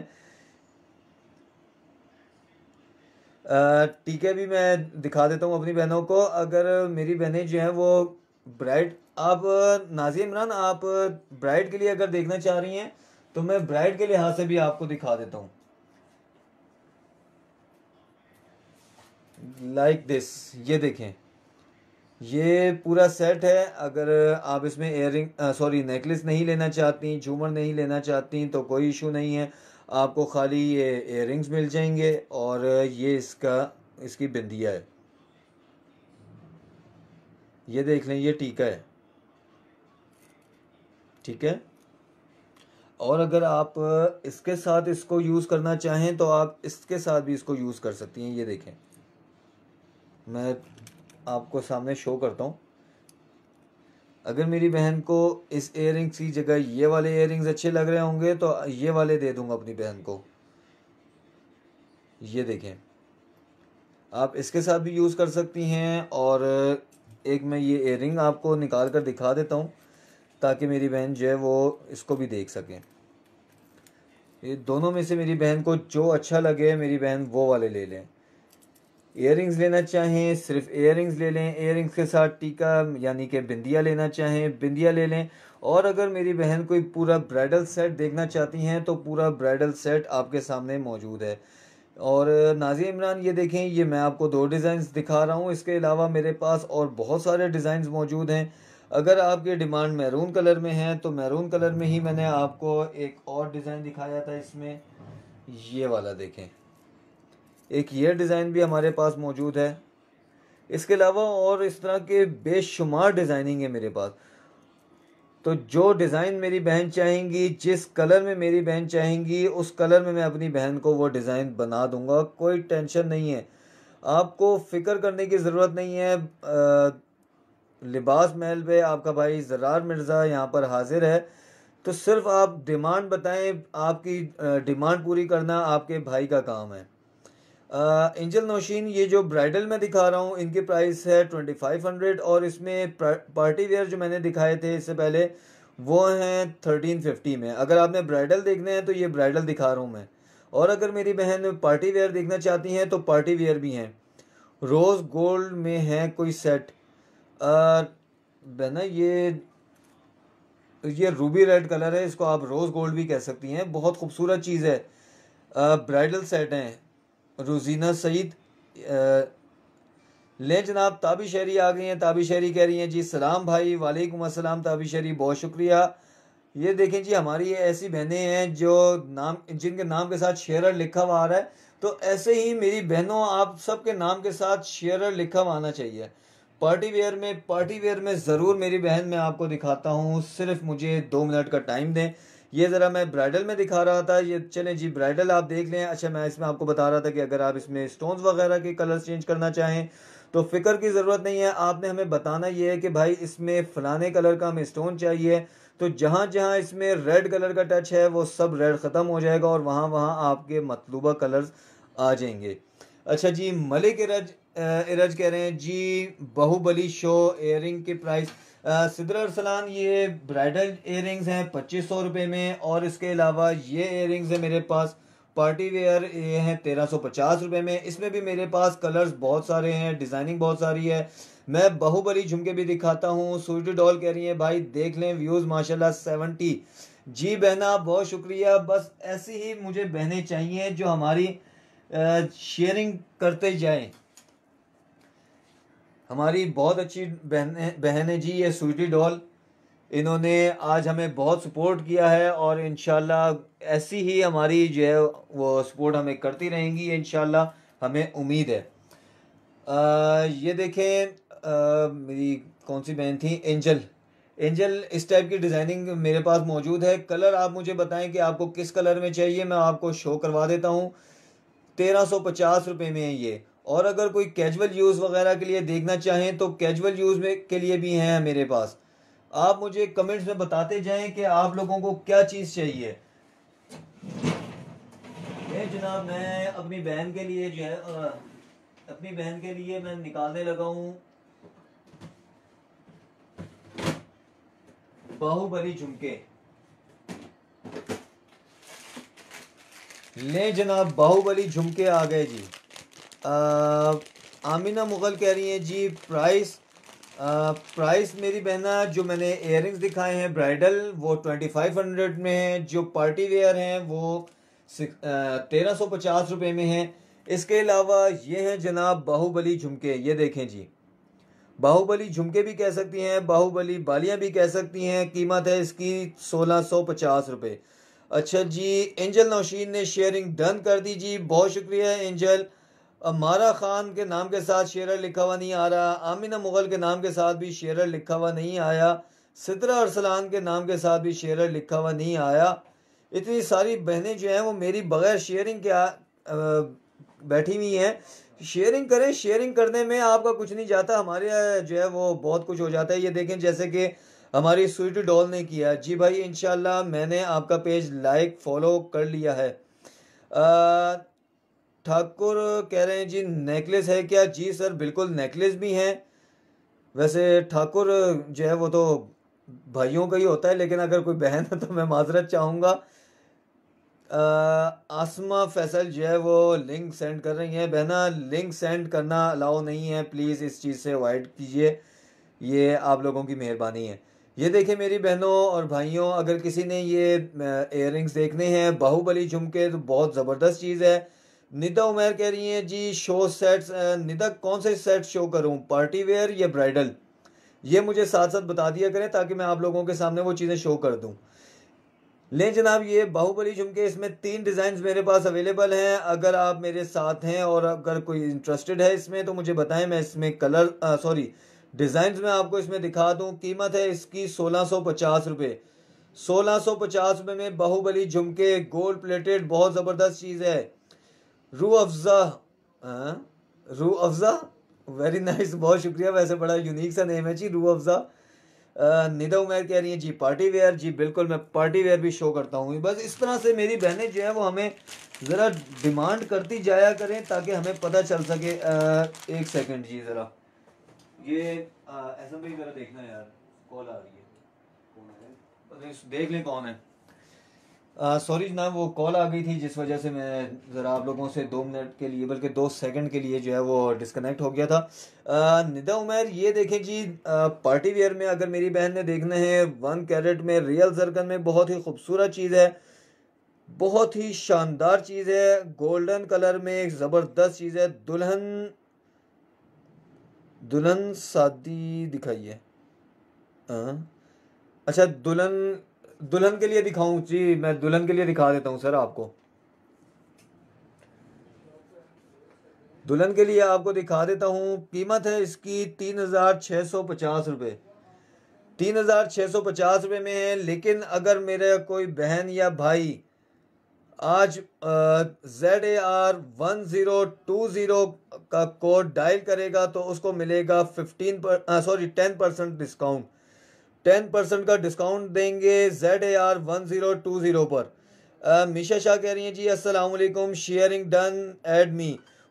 टीके भी मैं दिखा देता हूँ अपनी बहनों को अगर मेरी बहनें जो हैं वो ब्राइट आप नाजी इमरान आप ब्राइड के लिए अगर देखना चाह रही हैं तो मैं ब्राइड के लिहाज से भी आपको दिखा देता हूं लाइक like दिस ये देखें ये पूरा सेट है अगर आप इसमें एयरिंग सॉरी नेकलेस नहीं लेना चाहती झूमर नहीं लेना चाहती तो कोई इशू नहीं है आपको खाली ये एयरिंग्स मिल जाएंगे और ये इसका इसकी बिंदिया है ये देख लें ये टीका है ठीक है और अगर आप इसके साथ इसको यूज़ करना चाहें तो आप इसके साथ भी इसको यूज़ कर सकती हैं ये देखें मैं आपको सामने शो करता हूँ अगर मेरी बहन को इस एयर की जगह ये वाले एयर अच्छे लग रहे होंगे तो ये वाले दे दूंगा अपनी बहन को ये देखें आप इसके साथ भी यूज़ कर सकती हैं और एक मैं ये एयर आपको निकाल कर दिखा देता हूँ ताकि मेरी बहन जो है वो इसको भी देख सकें ये दोनों में से मेरी बहन को जो अच्छा लगे मेरी बहन वो वाले ले लें एयर लेना चाहें सिर्फ एयर ले लें एयर के साथ टीका यानी कि बिंदिया लेना चाहें बिंदिया ले लें और अगर मेरी बहन कोई पूरा ब्राइडल सेट देखना चाहती हैं तो पूरा ब्राइडल सेट आपके सामने मौजूद है और नाजी इमरान ये देखें ये मैं आपको दो डिज़ाइन दिखा रहा हूँ इसके अलावा मेरे पास और बहुत सारे डिज़ाइन मौजूद हैं अगर आपके डिमांड मैरून कलर में है तो मैरून कलर में ही मैंने आपको एक और डिज़ाइन दिखाया था इसमें ये वाला देखें एक ये डिज़ाइन भी हमारे पास मौजूद है इसके अलावा और इस तरह के बेशुमार डिज़ाइनिंग है मेरे पास तो जो डिज़ाइन मेरी बहन चाहेंगी जिस कलर में मेरी बहन चाहेंगी उस कलर में मैं अपनी बहन को वो डिज़ाइन बना दूंगा कोई टेंशन नहीं है आपको फ़िक्र करने की ज़रूरत नहीं है आ, लिबास महल पे आपका भाई जरार मिर्ज़ा यहाँ पर हाजिर है तो सिर्फ आप डिमांड बताएं आपकी डिमांड पूरी करना आपके भाई का काम है इंजल एंजल नौशीन ये जो ब्राइडल मैं दिखा रहा हूँ इनकी प्राइस है ट्वेंटी फाइव हंड्रेड और इसमें पार्टी वेयर जो मैंने दिखाए थे इससे पहले वो हैं थर्टीन फिफ्टी में अगर आपने ब्राइडल देखने हैं तो ये ब्राइडल दिखा रहा हूँ मैं और अगर मेरी बहन पार्टी वेयर देखना चाहती हैं तो पार्टी वेयर भी हैं रोज़ गोल्ड में है कोई सेट बहना ये ये रूबी रेड कलर है इसको आप रोज़ गोल्ड भी कह सकती हैं बहुत खूबसूरत चीज़ है ब्राइडल सेट हैं रोजीना सईद लें जनाब ताबी शहरी आ गई हैं ताबी शहरी कह रही हैं जी सलाम भाई वालेकुम अस्सलाम ताबी शहरी बहुत शुक्रिया ये देखें जी हमारी ऐसी बहनें हैं जो नाम जिनके नाम के साथ शेयर लिखा हुआ आ रहा है तो ऐसे ही मेरी बहनों आप सबके नाम के साथ शेयर लिखा हुआ आना चाहिए पार्टी वेयर में पार्टी वेयर में ज़रूर मेरी बहन मैं आपको दिखाता हूँ सिर्फ मुझे दो मिनट का टाइम दें ये ज़रा मैं ब्राइडल में दिखा रहा था ये चले जी ब्राइडल आप देख लें अच्छा मैं इसमें आपको बता रहा था कि अगर आप इसमें स्टोन्स वगैरह के कलर चेंज करना चाहें तो फ़िक्र की ज़रूरत नहीं है आपने हमें बताना ये है कि भाई इसमें फ़लाने कलर का हमें स्टोन चाहिए तो जहाँ जहाँ इसमें रेड कलर का टच है वो सब रेड ख़त्म हो जाएगा और वहाँ वहाँ आपके मतलूबा कलर्स आ जाएंगे अच्छा जी मलिक रज इरज कह रहे हैं जी बाहुबली शो एयरिंग की प्राइस सिदर अरसलान ये ब्राइडल एयरिंग्स हैं पच्चीस सौ रुपये में और इसके अलावा ये एयरिंग्स हैं मेरे पास पार्टी वेयर ये हैं तेरह सौ पचास रुपये में इसमें भी मेरे पास कलर्स बहुत सारे हैं डिज़ाइनिंग बहुत सारी है मैं बाहुबली झुमके भी दिखाता हूँ सूर्य डॉल कह रही हैं भाई देख लें व्यूज़ माशाला सेवेंटी जी बहना बहुत शुक्रिया बस ऐसी ही मुझे बहने चाहिए जो हमारी शेयरिंग करते जाएँ हमारी बहुत अच्छी बहने बहनें जी ये सूजी डॉल इन्होंने आज हमें बहुत सपोर्ट किया है और इन ऐसी ही हमारी जो है वो सपोर्ट हमें करती रहेंगी इन हमें उम्मीद है आ, ये देखें आ, मेरी कौन सी बहन थी एंजल एंजल इस टाइप की डिज़ाइनिंग मेरे पास मौजूद है कलर आप मुझे बताएं कि आपको किस कलर में चाहिए मैं आपको शो करवा देता हूँ तेरह सौ पचास रुपये में है ये और अगर कोई कैजुअल यूज़ वगैरह के लिए देखना चाहें तो कैजुअल यूज़ में के लिए भी हैं मेरे पास आप मुझे कमेंट्स में बताते जाएं कि आप लोगों को क्या चीज़ चाहिए जनाब मैं अपनी बहन के लिए जो है अपनी बहन के लिए मैं निकालने लगा हूँ बाहुबली झुमके ले जनाब बाहुबली झुमके आ गए जी आमिना मुग़ल कह रही हैं जी प्राइस आ, प्राइस मेरी बहना जो मैंने एयर दिखाए हैं ब्राइडल वो ट्वेंटी फाइव हंड्रेड में है जो पार्टी वेयर हैं वो तेरह सौ पचास रुपये में हैं इसके अलावा ये हैं जनाब बाहुबली झुमके ये देखें जी बाहुबली झुमके भी कह सकती हैं बाहुबली बालियां भी कह सकती हैं कीमत है इसकी सोलह सौ पचास रुपये अच्छा जी एंजल नौशीन ने शेयरिंग डन कर दी जी बहुत शुक्रिया एंजल मारा खान के नाम के साथ शेरर लिखा हुआ नहीं आ रहा आमिना मुगल के नाम के साथ भी शेरर लिखा हुआ नहीं आया सिद्रा अरसलान के नाम के साथ भी शेरर लिखा हुआ नहीं आया इतनी सारी बहनें जो हैं वो मेरी बगैर शेयरिंग के आ, बैठी हुई हैं शेयरिंग करें शेयरिंग करने में आपका कुछ नहीं जाता हमारे जो है वो बहुत कुछ हो जाता है ये देखें जैसे कि हमारी स्वीट डॉल ने किया जी भाई इन मैंने आपका पेज लाइक फॉलो कर लिया है आ, ठाकुर कह रहे हैं जी नेकलेस है क्या जी सर बिल्कुल नेकलेस भी हैं वैसे ठाकुर जो है वो तो भाइयों का ही होता है लेकिन अगर कोई बहन है तो मैं माजरत चाहूँगा आसमा फैसल जो है वो लिंक सेंड कर रही हैं बहना लिंक सेंड करना अलाउ नहीं है प्लीज़ इस चीज़ से अवॉइड कीजिए ये आप लोगों की मेहरबानी है ये देखें मेरी बहनों और भाइयों अगर किसी ने ये एयर देखने हैं बाहुबली झुमके तो बहुत ज़बरदस्त चीज़ है निदा उमेर कह रही हैं जी शो सेट्स निदा कौन से सेट शो करूं पार्टी वेयर या ब्राइडल ये मुझे साथ साथ बता दिया करें ताकि मैं आप लोगों के सामने वो चीज़ें शो कर दूं लें जनाब ये बाहुबली झुमके इसमें तीन डिज़ाइन मेरे पास अवेलेबल हैं अगर आप मेरे साथ हैं और अगर कोई इंटरेस्टेड है इसमें तो मुझे बताएं मैं इसमें कलर सॉरी डिज़ाइन मैं आपको इसमें दिखा दूँ कीमत है इसकी सोलह सौ पचास रुपये सोलह सौ पचास रुपये में बाहुबली झुमके गोल्ड प्लेटेड बहुत ज़बरदस्त चीज़ है रू अफजा रू अफजा वेरी नाइस बहुत शुक्रिया वैसे बड़ा यूनिक सा नेम है जी रू अफजा निधा उमेर कह रही है जी पार्टी वेयर जी बिल्कुल मैं पार्टी वेयर भी शो करता हूँ बस इस तरह से मेरी बहनें जो है वो हमें ज़रा डिमांड करती जाया करें ताकि हमें पता चल सके आ, uh, एक सेकंड जी ज़रा ये uh, ऐसा भी ज़रा देखना यार कॉल आ रही है देख लें कौन है सॉरी जनाब वो कॉल आ गई थी जिस वजह से मैं ज़रा आप लोगों से दो मिनट के लिए बल्कि दो सेकंड के लिए जो है वो डिस्कनेक्ट हो गया था आ, निदा उमेर ये देखें जी आ, पार्टी वेयर में अगर मेरी बहन ने देखना है वन कैरेट में रियल जरकन में बहुत ही खूबसूरत चीज़ है बहुत ही शानदार चीज़ है गोल्डन कलर में एक ज़बरदस्त चीज़ है दुल्हन दुल्हन शादी दिखाइए अच्छा दुल्हन दुल्हन के लिए दिखाऊं जी मैं दुल्हन के लिए दिखा देता हूं सर आपको दुल्हन के लिए आपको दिखा देता हूं कीमत है इसकी तीन हजार छः सौ पचास रुपये तीन हजार छः सौ पचास रुपये में है लेकिन अगर मेरे कोई बहन या भाई आज Z A R one zero two zero का कोड डायल करेगा तो उसको मिलेगा फिफ्टीन पर sorry ten percent discount ten percent का डिस्काउंट देंगे Z A R one zero two zero पर मिशा शाह कह रही हैं जी असलकुम शेयरिंग डन एड मी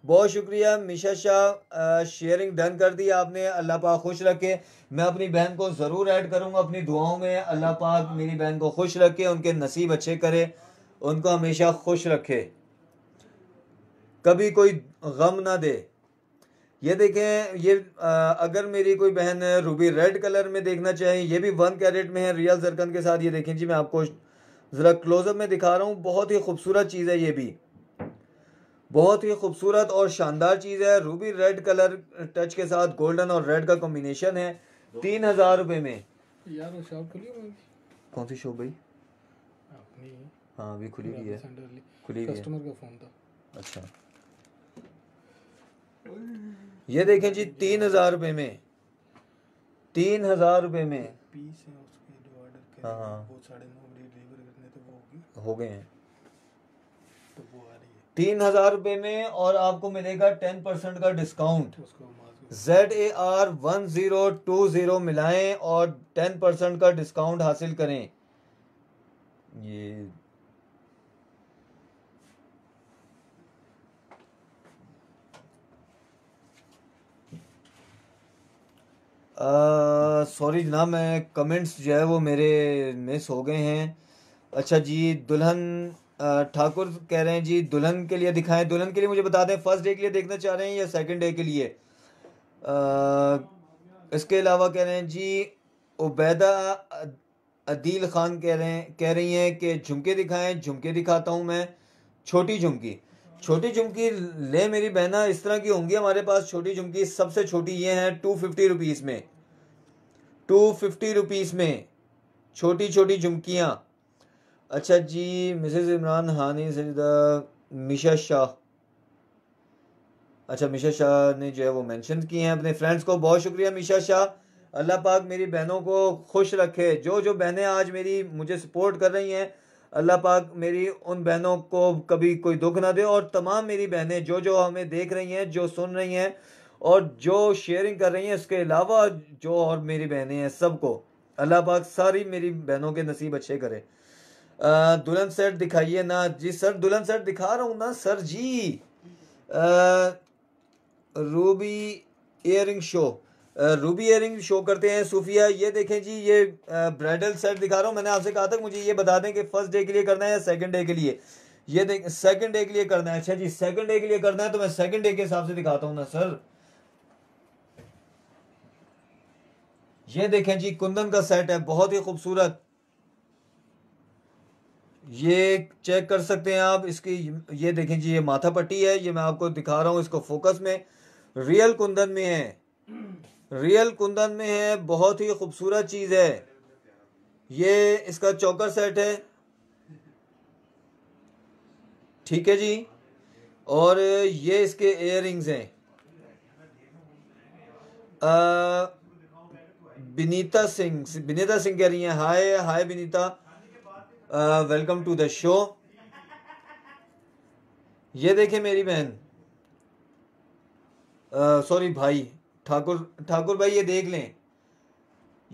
बहुत शुक्रिया मिशा शाह शेयरिंग डन कर दी आपने अल्लाह पाक खुश रखे मैं अपनी बहन को ज़रूर ऐड करूँगा अपनी दुआओं में अल्लाह पाक मेरी बहन को खुश रखे उनके नसीब अच्छे करे उनको हमेशा खुश रखे कभी कोई गम ना दे ये देखें ये आ, अगर मेरी कोई बहन रूबी रेड कलर में देखना चाहे ये भी वन कैरेट में है रियल जरकन के साथ ये देखें जी मैं आपको ज़रा क्लोजअप में दिखा रहा हूँ बहुत ही खूबसूरत चीज़ है ये भी बहुत ही खूबसूरत और शानदार चीज़ है रूबी रेड कलर टच के साथ गोल्डन और रेड का कॉम्बिनेशन है तीन हज़ार रुपये में यार वो शॉप खुली कौन सी शॉप भाई हाँ अभी खुली हुई है खुली हुई कस्टमर का फ़ोन था अच्छा ये देखें जी तीन हजार रुपये में तीन हजार रुपये में हो गए हैं तो तीन हजार रुपये में और आपको मिलेगा टेन परसेंट का discount Z A R one zero two zero मिलाएं और टेन परसेंट का डिस्काउंट हासिल करें ये सॉरी जनाब मैं कमेंट्स जो है वो मेरे मिस हो गए हैं अच्छा जी दुल्हन ठाकुर कह रहे हैं जी दुल्हन के लिए दिखाएं दुल्हन के लिए मुझे बता दें फर्स्ट डे के लिए देखना चाह रहे हैं या सेकंड डे के लिए आ, इसके अलावा कह रहे हैं जी उबैदा अदील खान कह रहे हैं कह रही हैं कि झुमके दिखाएं झुमके दिखाता हूं मैं छोटी झुमकी छोटी झुमकी ले मेरी बहना इस तरह की होंगी हमारे पास छोटी झुमकी सबसे छोटी ये है टू फिफ्टी रुपीज़ में टू फिफ्टी रुपीज़ में छोटी छोटी झुमकियाँ अच्छा जी मिसेज इमरान हानी सजदा मिशा शाह अच्छा मिशा शाह ने जो है वो मेंशन किए हैं अपने फ्रेंड्स को बहुत शुक्रिया मिशा शाह अल्लाह पाक मेरी बहनों को खुश रखे जो जो बहनें आज मेरी मुझे सपोर्ट कर रही हैं अल्लाह पाक मेरी उन बहनों को कभी कोई दुख ना दे और तमाम मेरी बहनें जो जो हमें देख रही हैं जो सुन रही हैं और जो शेयरिंग कर रही हैं इसके अलावा जो और मेरी बहनें हैं सबको अल्लाह पाक सारी मेरी बहनों के नसीब अच्छे करे दुल्हन सेट दिखाइए ना जी सर दुल्हन सेट दिखा रहा हूँ ना सर जी आ, ruby earring show ruby earring show करते हैं सूफिया ये देखें जी ये ब्राइडल सेट दिखा रहा हूँ मैंने आपसे कहा था मुझे ये बता दें कि फर्स्ट डे के लिए करना है या सेकंड डे के लिए ये देख सेकंड डे के लिए करना है अच्छा जी सेकंड डे के लिए करना है तो मैं सेकंड डे के हिसाब से दिखाता हूँ ना सर ये देखें जी कुंदन का सेट है बहुत ही खूबसूरत ये चेक कर सकते हैं आप इसकी ये देखें जी ये माथा पट्टी है ये मैं आपको दिखा रहा हूँ इसको फोकस में रियल कुंदन में है रियल कुंदन में है बहुत ही खूबसूरत चीज़ है ये इसका चौकर सेट है ठीक है जी और ये इसके इयर हैं बिनीता सिंह बिनीता सिंह कह रही हैं hi hi Binita welcome to the show ये देखे मेरी बहन सॉरी भाई ठाकुर ठाकुर भाई ये देख लें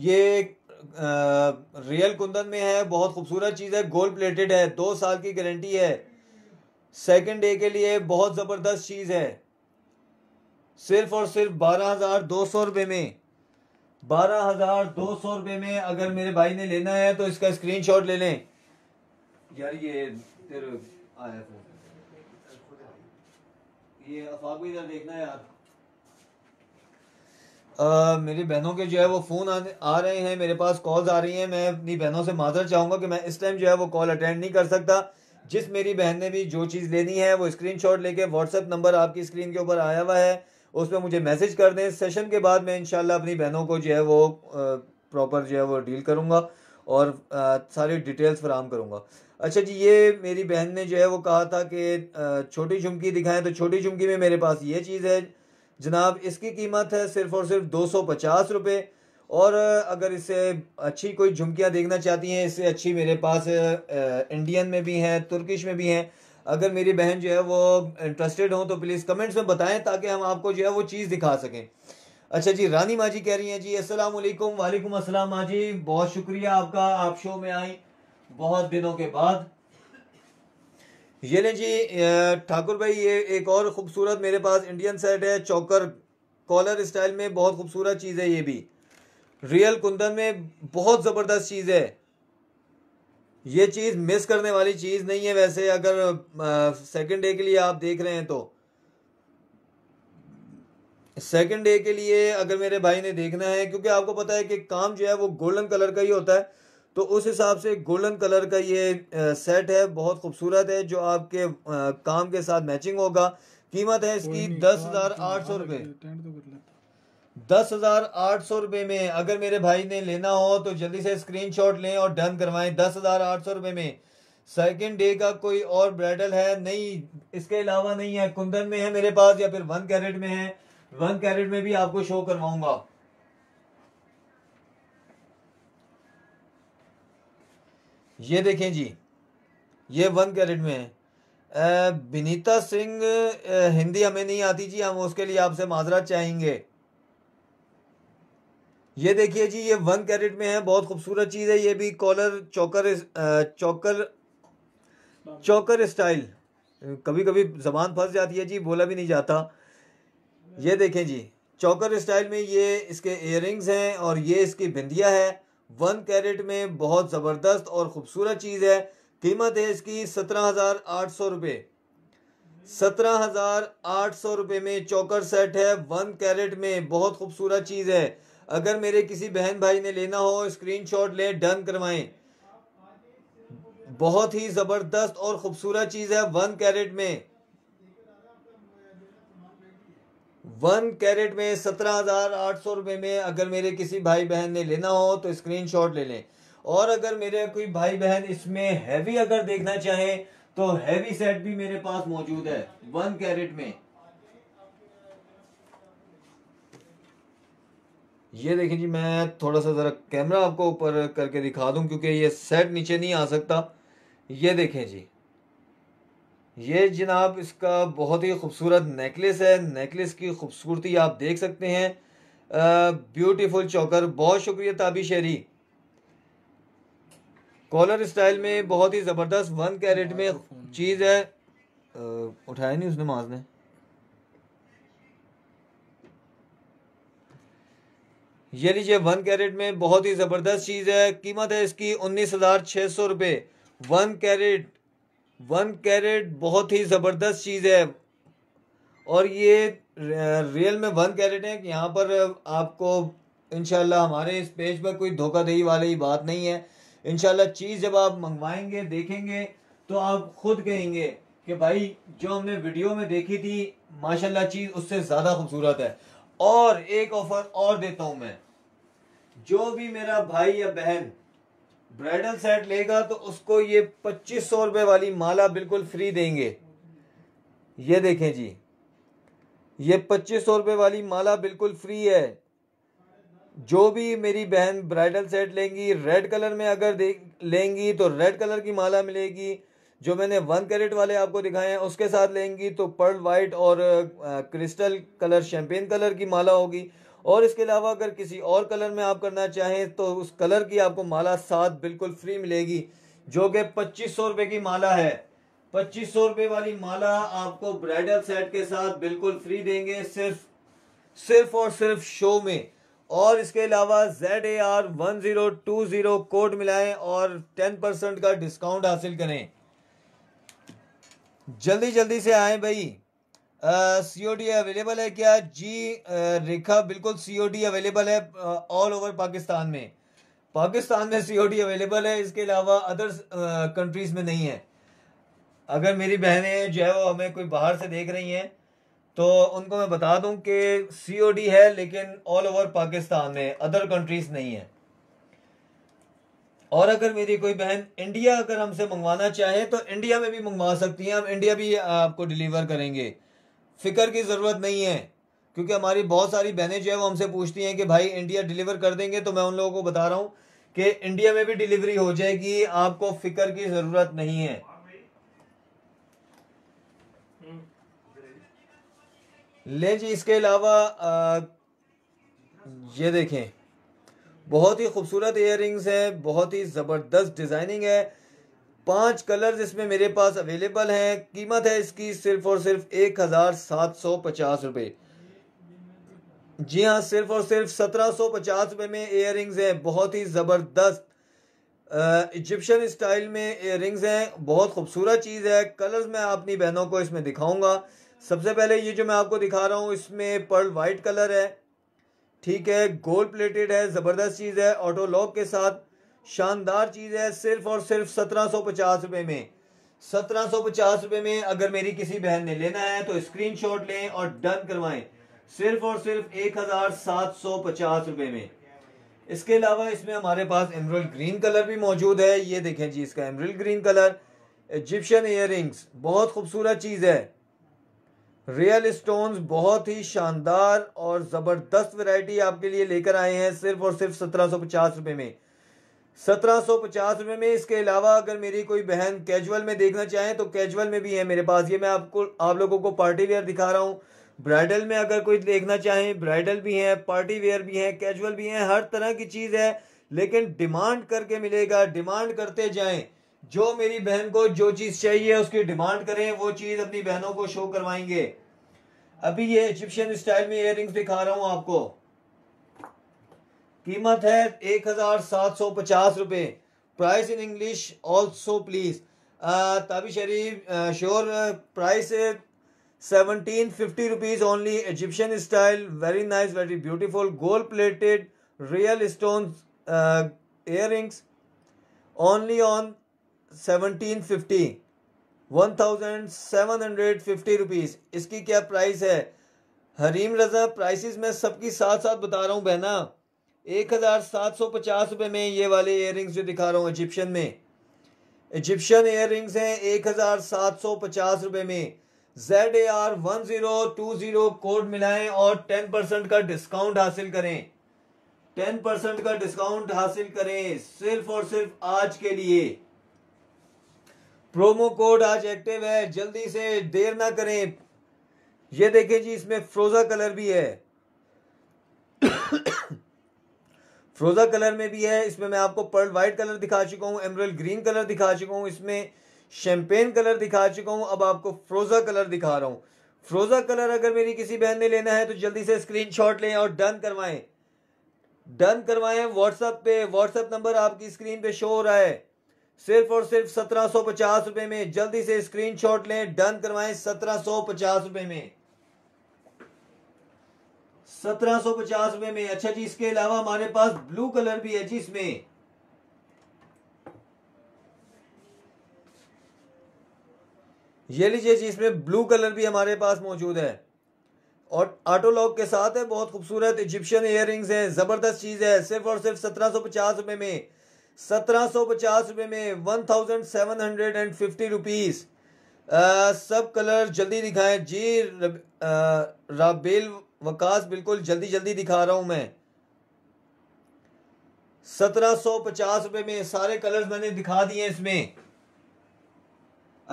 ये आ, रियल कुंदन में है बहुत खूबसूरत चीज़ है गोल्ड प्लेटेड है दो साल की गारंटी है सेकंड डे के लिए बहुत ज़बरदस्त चीज़ है सिर्फ और सिर्फ बारह हज़ार दो सौ रुपये में बारह हज़ार दो सौ रुपये में अगर मेरे भाई ने लेना है तो इसका स्क्रीनशॉट ले लें यार ये तेरे आया था ये अफाक भी इधर देखना है यार मेरी बहनों के जो है वो फ़ोन आ रहे हैं मेरे पास कॉल्स आ रही हैं मैं अपनी बहनों से माजर चाहूँगा कि मैं इस टाइम जो है वो कॉल अटेंड नहीं कर सकता जिस मेरी बहन ने भी जो चीज़ लेनी है वो स्क्रीनशॉट लेके व्हाट्सएप नंबर आपकी स्क्रीन के ऊपर आया हुआ है उस पर मुझे मैसेज कर दें सेशन के बाद मैं इनशाला अपनी बहनों को जो है वो प्रॉपर जो है वो डील करूँगा और आ, सारी डिटेल्स फ्राहम करूँगा अच्छा जी ये मेरी बहन ने जो है वो कहा था कि छोटी झुमकी दिखाएं तो छोटी झुमकी में मेरे पास ये चीज़ है जनाब इसकी कीमत है सिर्फ और सिर्फ दो सौ पचास रुपये और अगर इसे अच्छी कोई झुमकियाँ देखना चाहती हैं इससे अच्छी मेरे पास इंडियन में भी हैं तुर्किश में भी हैं अगर मेरी बहन जो है वो इंटरेस्टेड हो तो प्लीज़ कमेंट्स में बताएं ताकि हम आपको जो है वो चीज़ दिखा सकें अच्छा जी रानी माँ जी कह रही हैं जी अस्सलाम वालेकुम वालेकुम अस्सलाम माँ जी बहुत शुक्रिया आपका आप शो में आई बहुत दिनों के बाद ये लें जी ठाकुर भाई ये एक और ख़ूबसूरत मेरे पास इंडियन सेट है चौकर कॉलर स्टाइल में बहुत खूबसूरत चीज़ है ये भी रियल कुंदन में बहुत ज़बरदस्त चीज़ है ये चीज़ मिस करने वाली चीज़ नहीं है वैसे अगर सेकंड डे के लिए आप देख रहे हैं तो सेकंड डे के लिए अगर मेरे भाई ने देखना है क्योंकि आपको पता है कि काम जो है वो गोल्डन कलर का ही होता है तो उस हिसाब से गोल्डन कलर का ये सेट है बहुत खूबसूरत है जो आपके काम के साथ मैचिंग होगा कीमत है इसकी दस हज़ार तो आठ सौ रुपए दस हज़ार आठ सौ रुपये में अगर मेरे भाई ने लेना हो तो जल्दी से स्क्रीनशॉट लें और डन करवाएं दस हज़ार आठ सौ रुपए में सेकेंड डे का कोई और ब्राइडल है नहीं इसके अलावा नहीं है कुंदन में है मेरे पास या फिर वन कैरेट में है वन कैरेट में भी आपको शो करवाऊंगा ये देखें जी ये वन कैरेट में है विनीता सिंह हिंदी हमें नहीं आती जी हम उसके लिए आपसे माजरा चाहेंगे ये देखिए जी ये वन कैरेट में है बहुत खूबसूरत चीज़ है ये भी कॉलर चौकर चौकर चौकर स्टाइल कभी कभी जबान फंस जाती है जी बोला भी नहीं जाता ये देखें जी चौकर स्टाइल में ये इसके इयर हैं और ये इसकी बिंदिया है वन कैरेट में बहुत ज़बरदस्त और ख़ूबसूरत चीज़ है कीमत है इसकी सत्रह हज़ार आठ सौ रुपये सत्रह हज़ार आठ सौ रुपये में चौकर सेट है वन कैरेट में बहुत खूबसूरत चीज़ है अगर मेरे किसी बहन भाई ने लेना हो स्क्रीनशॉट लें डन करवाएं बहुत ही ज़बरदस्त और ख़ूबसूरत चीज़ है वन कैरेट में वन कैरेट में सत्रह हज़ार आठ सौ रुपए में अगर मेरे किसी भाई बहन ने लेना हो तो स्क्रीनशॉट ले लें और अगर मेरे कोई भाई बहन इसमें हैवी अगर देखना चाहे तो हैवी सेट भी मेरे पास मौजूद है वन कैरेट में ये देखें जी मैं थोड़ा सा ज़रा कैमरा आपको ऊपर करके दिखा दूं क्योंकि ये सेट नीचे नहीं आ सकता ये देखें जी ये जनाब इसका बहुत ही खूबसूरत नेकलेस है नेकलेस की खूबसूरती आप देख सकते हैं ब्यूटीफुल चौकर बहुत शुक्रिया ताबी शेरी कॉलर स्टाइल में बहुत ही ज़बरदस्त वन कैरेट में चीज़ है आ, उठाया नहीं उसने माज ने ये लीजिए वन कैरेट में बहुत ही ज़बरदस्त चीज़ है कीमत है इसकी उन्नीस हज़ार छः सौ रुपये वन कैरेट वन कैरेट बहुत ही ज़बरदस्त चीज़ है और ये रियल में वन कैरेट है कि यहाँ पर आपको इनशाला हमारे इस पेज पर कोई दही वाली बात नहीं है इनशाला चीज़ जब आप मंगवाएंगे देखेंगे तो आप खुद कहेंगे कि भाई जो हमने वीडियो में देखी थी माशाल्लाह चीज़ उससे ज़्यादा खूबसूरत है और एक ऑफ़र और देता हूँ मैं जो भी मेरा भाई या बहन ब्राइडल सेट लेगा तो उसको ये पच्चीस सौ रुपये वाली माला बिल्कुल फ्री देंगे ये देखें जी ये पच्चीस सौ रुपये वाली माला बिल्कुल फ्री है जो भी मेरी बहन ब्राइडल सेट लेंगी रेड कलर में अगर लेंगी तो रेड कलर की माला मिलेगी जो मैंने वन कैरेट वाले आपको दिखाए हैं उसके साथ लेंगी तो पर्ल वाइट और क्रिस्टल कलर शैम्पेन कलर की माला होगी और इसके अलावा अगर किसी और कलर में आप करना चाहें तो उस कलर की आपको माला साथ बिल्कुल फ्री मिलेगी जो कि पच्चीस सौ रुपये की माला है पच्चीस सौ रुपये वाली माला आपको ब्राइडल सेट के साथ बिल्कुल फ्री देंगे सिर्फ सिर्फ और सिर्फ शो में और इसके अलावा Z A R one zero two zero code मिलाएं और टेन परसेंट का डिस्काउंट हासिल करें जल्दी जल्दी से आए भाई सीओडी अवेलेबल है क्या जी रेखा बिल्कुल सीओडी अवेलेबल है ऑल ओवर पाकिस्तान में पाकिस्तान में सीओडी अवेलेबल है इसके अलावा अदर कंट्रीज में नहीं है अगर मेरी बहनें जो है वो हमें कोई बाहर से देख रही हैं तो उनको मैं बता दूं कि सीओडी है लेकिन ऑल ओवर पाकिस्तान में अदर कंट्रीज नहीं है और अगर मेरी कोई बहन इंडिया अगर हमसे मंगवाना चाहे तो इंडिया में भी मंगवा सकती हैं हम इंडिया भी आपको डिलीवर करेंगे फिक्र की ज़रूरत नहीं है क्योंकि हमारी बहुत सारी बहनें जो है वो हमसे पूछती हैं कि भाई इंडिया डिलीवर कर देंगे तो मैं उन लोगों को बता रहा हूँ कि इंडिया में भी डिलीवरी हो जाएगी आपको फिक्र की ज़रूरत नहीं है ले जी इसके अलावा ये देखें बहुत ही खूबसूरत इयर हैं बहुत ही ज़बरदस्त डिज़ाइनिंग है पांच कलर्स इसमें मेरे पास अवेलेबल हैं कीमत है इसकी सिर्फ और सिर्फ एक हज़ार सात सौ पचास रुपये जी हाँ सिर्फ और सिर्फ सत्रह सौ पचास रुपये में इयर हैं बहुत ही ज़बरदस्त इजिप्शियन स्टाइल में इयर हैं बहुत खूबसूरत चीज़ है कलर्स मैं अपनी बहनों को इसमें दिखाऊंगा सबसे पहले ये जो मैं आपको दिखा रहा हूँ इसमें पर्ल वाइट कलर है ठीक है गोल्ड प्लेटेड है ज़बरदस्त चीज़ है ऑटो लॉक के साथ शानदार चीज़ है सिर्फ और सिर्फ सत्रह सौ पचास रुपये में सत्रह सौ पचास रुपये में अगर मेरी किसी बहन ने लेना है तो स्क्रीन शॉट लें और डन करवाएं सिर्फ और सिर्फ एक हज़ार सात सौ पचास रुपये में इसके अलावा इसमें हमारे पास एमरल ग्रीन कलर भी मौजूद है ये देखें जी इसका emerald green colour Egyptian ear बहुत खूबसूरत चीज़ है रियल स्टोन्स बहुत ही शानदार और ज़बरदस्त वैरायटी आपके लिए लेकर आए हैं सिर्फ और सिर्फ सत्रह सौ पचास रुपये में सत्रह सौ पचास रुपये में इसके अलावा अगर मेरी कोई बहन कैजुअल में देखना चाहें तो कैजुअल में भी है मेरे पास ये मैं आपको आप लोगों को पार्टी वेयर दिखा रहा हूँ ब्राइडल में अगर कोई देखना चाहें ब्राइडल भी हैं पार्टी वेयर भी हैं कैजुअल भी हैं हर तरह की चीज़ है लेकिन डिमांड करके मिलेगा डिमांड करते जाएं जो मेरी बहन को जो चीज़ चाहिए उसकी डिमांड करें वो चीज़ अपनी बहनों को शो करवाएंगे अभी ये इजिप्शियन स्टाइल में इयर दिखा रहा हूँ आपको कीमत है एक हज़ार सात सौ पचास रुपये price in English also please Tabi Sharif sure price seventeen fifty rupees only Egyptian style very nice very beautiful gold plated real stone earrings only on seventeen fifty one thousand seven hundred fifty rupees इसकी क्या price है हरीम रज़ा prices मैं सबकी साथ साथ बता रहा हूँ बहना एक हज़ार सात सौ पचास रुपये में ये वाले इयर रिंग्स जो दिखा रहा हूँ इजिप्शियन में इजिप्शियन इयर रिंग्स हैं एक हज़ार सात सौ पचास रुपये में Z A R one zero two zero code मिलाएं और टेन परसेंट का डिस्काउंट हासिल करें टेन परसेंट का डिस्काउंट हासिल करें सिर्फ और सिर्फ आज के लिए प्रोमो कोड आज एक्टिव है जल्दी से देर ना करें ये देखें जी इसमें फ्रोज़ा कलर भी है फ्रोज़ा कलर में भी है इसमें मैं आपको पर्ल वाइट कलर दिखा चुका हूँ एमरल ग्रीन कलर दिखा चुका हूँ इसमें शैम्पेन कलर दिखा चुका हूँ अब आपको फ्रोज़ा कलर दिखा रहा हूँ फ्रोज़ा कलर अगर मेरी किसी बहन ने लेना है तो जल्दी से शॉट लें और डन करवाएं डन करवाएं व्हाट्सएप पे व्हाट्सएप नंबर आपकी स्क्रीन पे शो हो रहा है सिर्फ और सिर्फ सत्रह सौ पचास रुपए में जल्दी से स्क्रीनशॉट लें डन करवाएं सत्रह सौ पचास रुपए में 1750 रुपए में अच्छा जी इसके अलावा हमारे पास ब्लू कलर भी है जी इसमें ये लीजिए जी इसमें ब्लू कलर भी हमारे पास मौजूद है और ऑटो लॉक के साथ है बहुत खूबसूरत इजिप्शियन इयर रिंग्स है ज़बरदस्त चीज़ है सिर्फ और सिर्फ सत्रह सो पचास रुपए में सत्रह सो पचास रुपए में one thousand seven hundred and fifty rupees सब कलर जल्दी दिखाएं जी रब, राबेल वकास बिल्कुल जल्दी जल्दी दिखा रहा हूं मैं सत्रह सौ पचास रुपए में सारे कलर्स मैंने दिखा दिए इसमें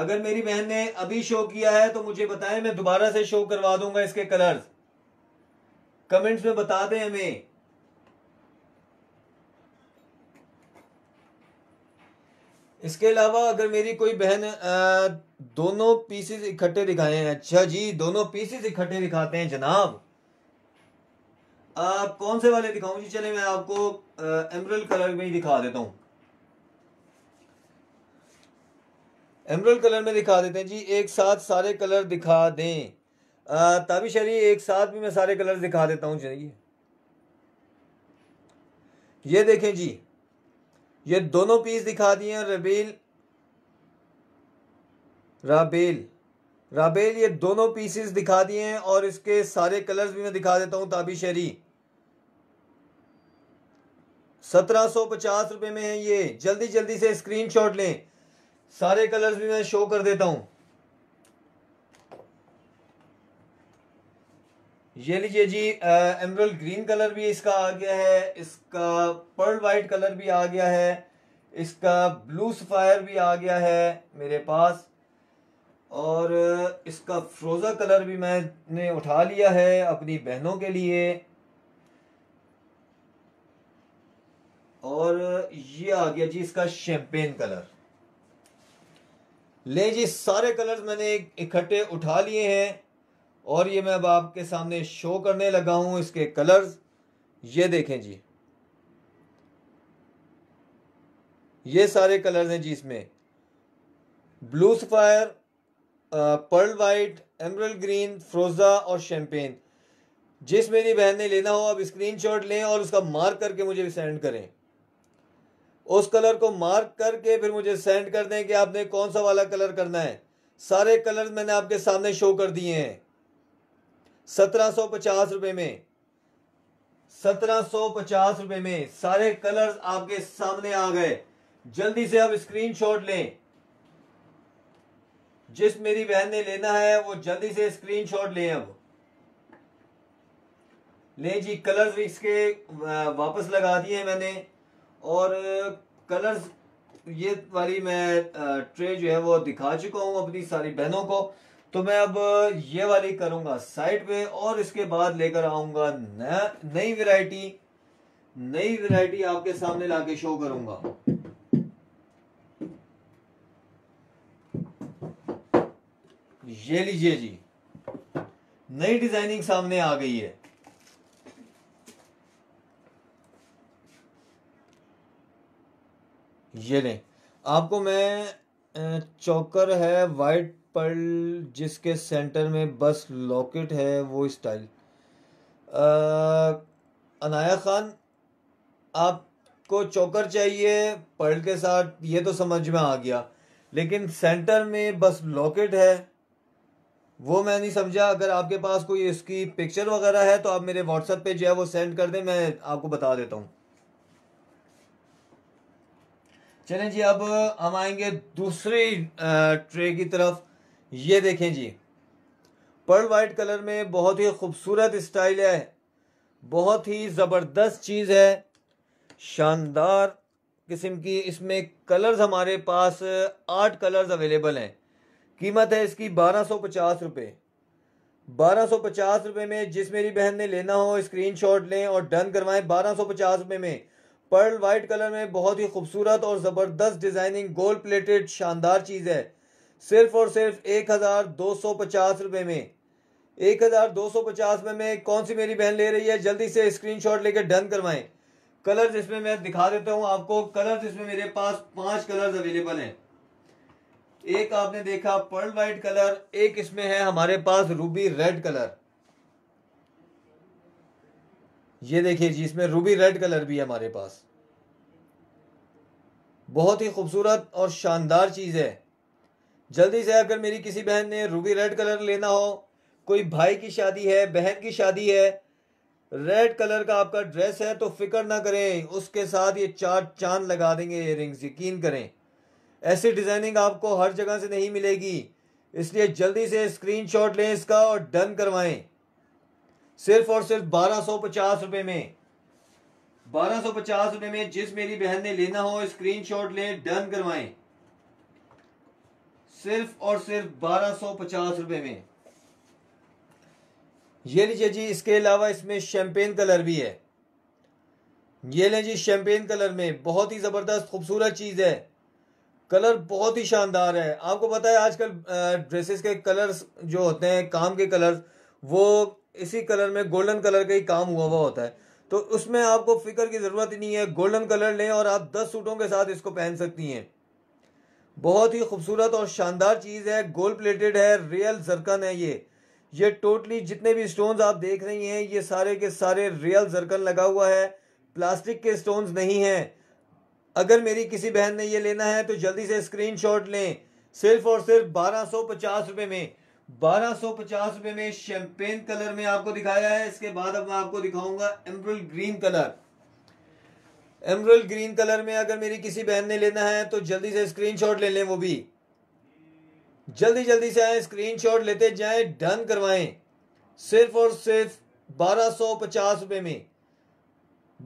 अगर मेरी बहन ने अभी शो किया है तो मुझे बताएं मैं दोबारा से शो करवा दूंगा इसके कलर्स कमेंट्स में बता दें हमें इसके अलावा अगर मेरी कोई बहन आ, दोनों पीसेस इकट्ठे दिखाए हैं अच्छा जी दोनों पीसेस इकट्ठे दिखाते हैं जनाब आप कौन से वाले दिखाऊं जी चले मैं आपको एमरल कलर में ही दिखा देता हूं एमरल कलर में दिखा देते हैं जी एक साथ सारे कलर दिखा दें ताबी शरी एक साथ भी मैं सारे कलर दिखा देता हूँ चलिए ये देखें जी ये दोनों पीस दिखा दिए रबेल राबेल राबेल ये दोनों पीसेस दिखा दिए हैं और इसके सारे कलर्स भी मैं दिखा देता हूं ताबी शरी सत्रह सौ पचास रुपये में है ये जल्दी जल्दी से स्क्रीनशॉट लें सारे कलर्स भी मैं शो कर देता हूँ ये लीजिए जी एमरल ग्रीन कलर भी इसका आ गया है इसका पर्ल वाइट कलर भी आ गया है इसका ब्लू सफायर भी आ गया है मेरे पास और इसका फ्रोज़ा कलर भी मैंने उठा लिया है अपनी बहनों के लिए और ये आ गया जी इसका शैम्पेन कलर ले जी सारे कलर्स मैंने इकट्ठे उठा लिए हैं और ये मैं अब आपके सामने शो करने लगा हूं इसके कलर्स ये देखें जी ये सारे कलर्स हैं जी इसमें blue sapphire pearl white emerald green फ्रोज़ा और शैम्पेन जिस मेरी बहन ने लेना हो आप स्क्रीनशॉट लें और उसका मार्क करके मुझे सेंड करें उस कलर को मार्क करके फिर मुझे सेंड कर दें कि आपने कौन सा वाला कलर करना है सारे कलर मैंने आपके सामने शो कर दिए हैं सत्रह सौ पचास रुपये में सत्रह सौ पचास रुपये में सारे कलर्स आपके सामने आ गए जल्दी से आप स्क्रीनशॉट लें जिस मेरी बहन ने लेना है वो जल्दी से स्क्रीनशॉट लें अब लें जी कलर्स इसके वापस लगा दिए मैंने और कलर्स ये वाली मैं ट्रे जो है वो दिखा चुका हूँ अपनी सारी बहनों को तो मैं अब ये वाली करूंगा साइड पे और इसके बाद लेकर नया नई वैरायटी नई वैरायटी आपके सामने लाके शो करूंगा ये लीजिए जी नई डिजाइनिंग सामने आ गई है ये लें आपको मैं चौकर है वाइट पर्ल जिसके सेंटर में बस लॉकेट है वो स्टाइल अनाया खान आपको चौकर चाहिए पर्ल के साथ ये तो समझ में आ गया लेकिन सेंटर में बस लॉकेट है वो मैं नहीं समझा अगर आपके पास कोई इसकी पिक्चर वगैरह है तो आप मेरे व्हाट्सएप पे जो है वो सेंड कर दें मैं आपको बता देता हूँ चले जी अब हम आएंगे दूसरी ट्रे की तरफ ये देखें जी पर्ल वाइट कलर में बहुत ही खूबसूरत स्टाइल है बहुत ही ज़बरदस्त चीज़ है शानदार किस्म की इसमें कलर्स हमारे पास आठ कलर्स अवेलेबल हैं कीमत है इसकी बारह सौ पचास रुपये बारह सौ पचास रुपये में जिस मेरी बहन ने लेना हो स्क्रीनशॉट लें और डन करवाएं बारह सौ पचास रुपये में पर्ल वाइट कलर में बहुत ही खूबसूरत और ज़बरदस्त डिज़ाइनिंग गोल्ड प्लेटेड शानदार चीज़ है सिर्फ और सिर्फ एक हज़ार दो सौ पचास रुपये में एक हज़ार दो सौ पचास रुपये में कौन सी मेरी बहन ले रही है जल्दी से स्क्रीन शॉट लेकर डन करवाएं कलर्स इसमें मैं दिखा देता हूँ आपको कलर्स इसमें मेरे पास पांच कलर्स अवेलेबल हैं एक आपने देखा पर्ल वाइट कलर एक इसमें है हमारे पास रूबी रेड कलर ये देखिए जी इसमें रूबी रेड कलर भी है हमारे पास बहुत ही खूबसूरत और शानदार चीज़ है जल्दी से अगर मेरी किसी बहन ने रूबी रेड कलर लेना हो कोई भाई की शादी है बहन की शादी है रेड कलर का आपका ड्रेस है तो फिक्र ना करें उसके साथ ये चार चांद लगा देंगे रिंग्स यकीन करें ऐसी डिज़ाइनिंग आपको हर जगह से नहीं मिलेगी इसलिए जल्दी से स्क्रीनशॉट लें इसका और डन करवाएं सिर्फ और सिर्फ बारह सौ पचास रुपए में बारह सौ पचास रुपए में जिस मेरी बहन ने लेना हो स्क्रीन शॉट लें डन करवाएं सिर्फ और सिर्फ बारह सौ पचास रुपए में ये लीजिए जी इसके अलावा इसमें शैम्पेन कलर भी है ये लें जी शैम्पेन कलर में बहुत ही ज़बरदस्त खूबसूरत चीज़ है कलर बहुत ही शानदार है आपको पता है आजकल ड्रेसेस के कलर्स जो होते हैं काम के कलर्स वो इसी कलर में गोल्डन कलर का ही काम हुआ हुआ होता है तो उसमें आपको फिक्र की ज़रूरत ही नहीं है गोल्डन कलर लें और आप दस सूटों के साथ इसको पहन सकती हैं बहुत ही खूबसूरत और शानदार चीज़ है गोल्ड प्लेटेड है रियल जरकन है ये ये टोटली जितने भी स्टोन्स आप देख रही हैं ये सारे के सारे रियल जरकन लगा हुआ है प्लास्टिक के स्टोन्स नहीं हैं अगर मेरी किसी बहन ने ये लेना है तो जल्दी से स्क्रीनशॉट लें सिर्फ और सिर्फ बारह रुपए में 1250 रुपए में शैंपेन कलर में आपको दिखाया है इसके बाद अब मैं आपको दिखाऊंगा emerald green colour emerald green colour में अगर मेरी किसी बहन ने लेना है तो जल्दी से स्क्रीनशॉट ले लें वो भी जल्दी जल्दी से आए स्क्रीनशॉट लेते जाएं डन करवाएं सिर्फ और सिर्फ 1250 रुपए में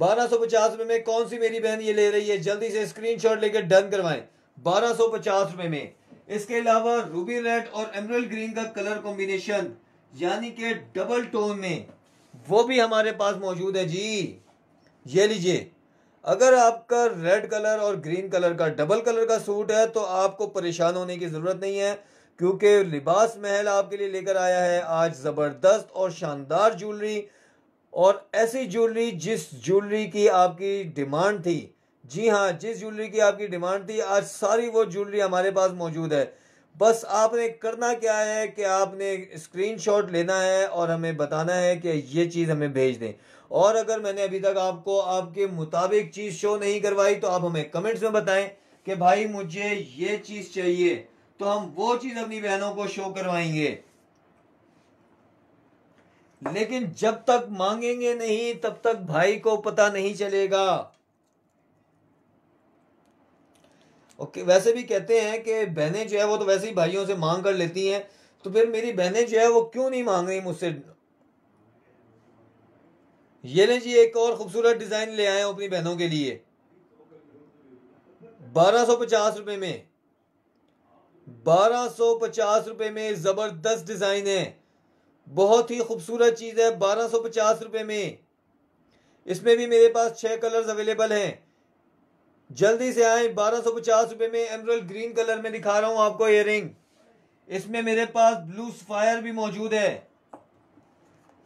1250 रुपए में कौन सी मेरी बहन ये ले रही है जल्दी से स्क्रीनशॉट लेकर डन करवाएं पचास रुपए में इसके अलावा रूबी रेड और एमरल ग्रीन का कलर कॉम्बिनेशन यानी के डबल टोन में वो भी हमारे पास मौजूद है जी ये लीजिए अगर आपका रेड कलर और ग्रीन कलर का डबल कलर का सूट है तो आपको परेशान होने की ज़रूरत नहीं है क्योंकि लिबास महल आपके लिए लेकर आया है आज ज़बरदस्त और शानदार ज्वेलरी और ऐसी ज्वेलरी जिस ज्वेलरी की आपकी डिमांड थी जी हाँ जिस ज्वेलरी की आपकी डिमांड थी आज सारी वो ज्वेलरी हमारे पास मौजूद है बस आपने करना क्या है कि आपने स्क्रीनशॉट लेना है और हमें बताना है कि ये चीज़ हमें भेज दें और अगर मैंने अभी तक आपको आपके मुताबिक चीज़ शो नहीं करवाई तो आप हमें कमेंट्स में बताएं कि भाई मुझे ये चीज़ चाहिए तो हम वो चीज़ अपनी बहनों को शो करवाएंगे लेकिन जब तक मांगेंगे नहीं तब तक भाई को पता नहीं चलेगा ओके वैसे भी कहते हैं कि बहनें जो है वो तो वैसे ही भाइयों से मांग कर लेती हैं तो फिर मेरी बहनें जो है वो क्यों नहीं मांग रही मुझसे ये लें जी एक और खूबसूरत डिज़ाइन ले आए अपनी बहनों के लिए बारह सौ पचास रुपए में बारह सौ पचास रुपए में ज़बरदस्त डिज़ाइन है बहुत ही खूबसूरत चीज़ है बारह सौ पचास रुपए में इसमें भी मेरे पास छह कलर्स अवेलेबल हैं जल्दी से आए बारह सौ पचास रुपये में एमरल ग्रीन कलर में दिखा रहा हूं आपको इयर इसमें मेरे पास ब्लू स्फायर भी मौजूद है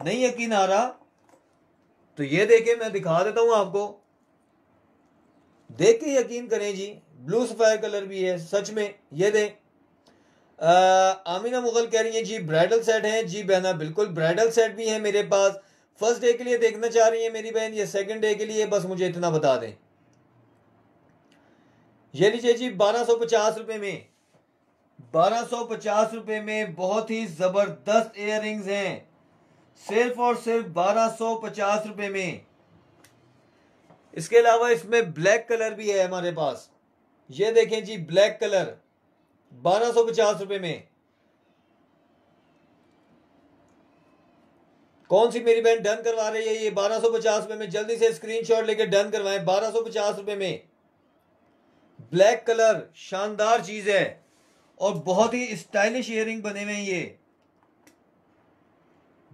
नहीं यकीन आ रहा तो ये देखे मैं दिखा देता हूं आपको देख के यकीन करें जी ब्लू स्फायर कलर भी है सच में ये आ, आमिना मुगल कह रही है जी ब्राइडल सेट है जी बहना बिल्कुल ब्राइडल सेट भी है मेरे पास फर्स्ट डे के लिए देखना चाह रही है मेरी बहन ये सेकंड डे के लिए बस मुझे इतना बता दें ये लीजिए जी बारह सौ पचास रुपए में बारह सौ पचास रुपए में बहुत ही जबरदस्त इयर हैं सिर्फ और सिर्फ बारह सौ पचास रुपए में इसके अलावा इसमें ब्लैक कलर भी है हमारे पास ये देखें जी ब्लैक कलर बारह सौ पचास रुपए में कौन सी मेरी बहन डन करवा रही है ये बारह सौ पचास रुपए में जल्दी से स्क्रीनशॉट लेके डन करवाएं बारह सौ पचास रुपए में ब्लैक कलर शानदार चीज़ है और बहुत ही स्टाइलिश ईयरिंग बने हुए हैं ये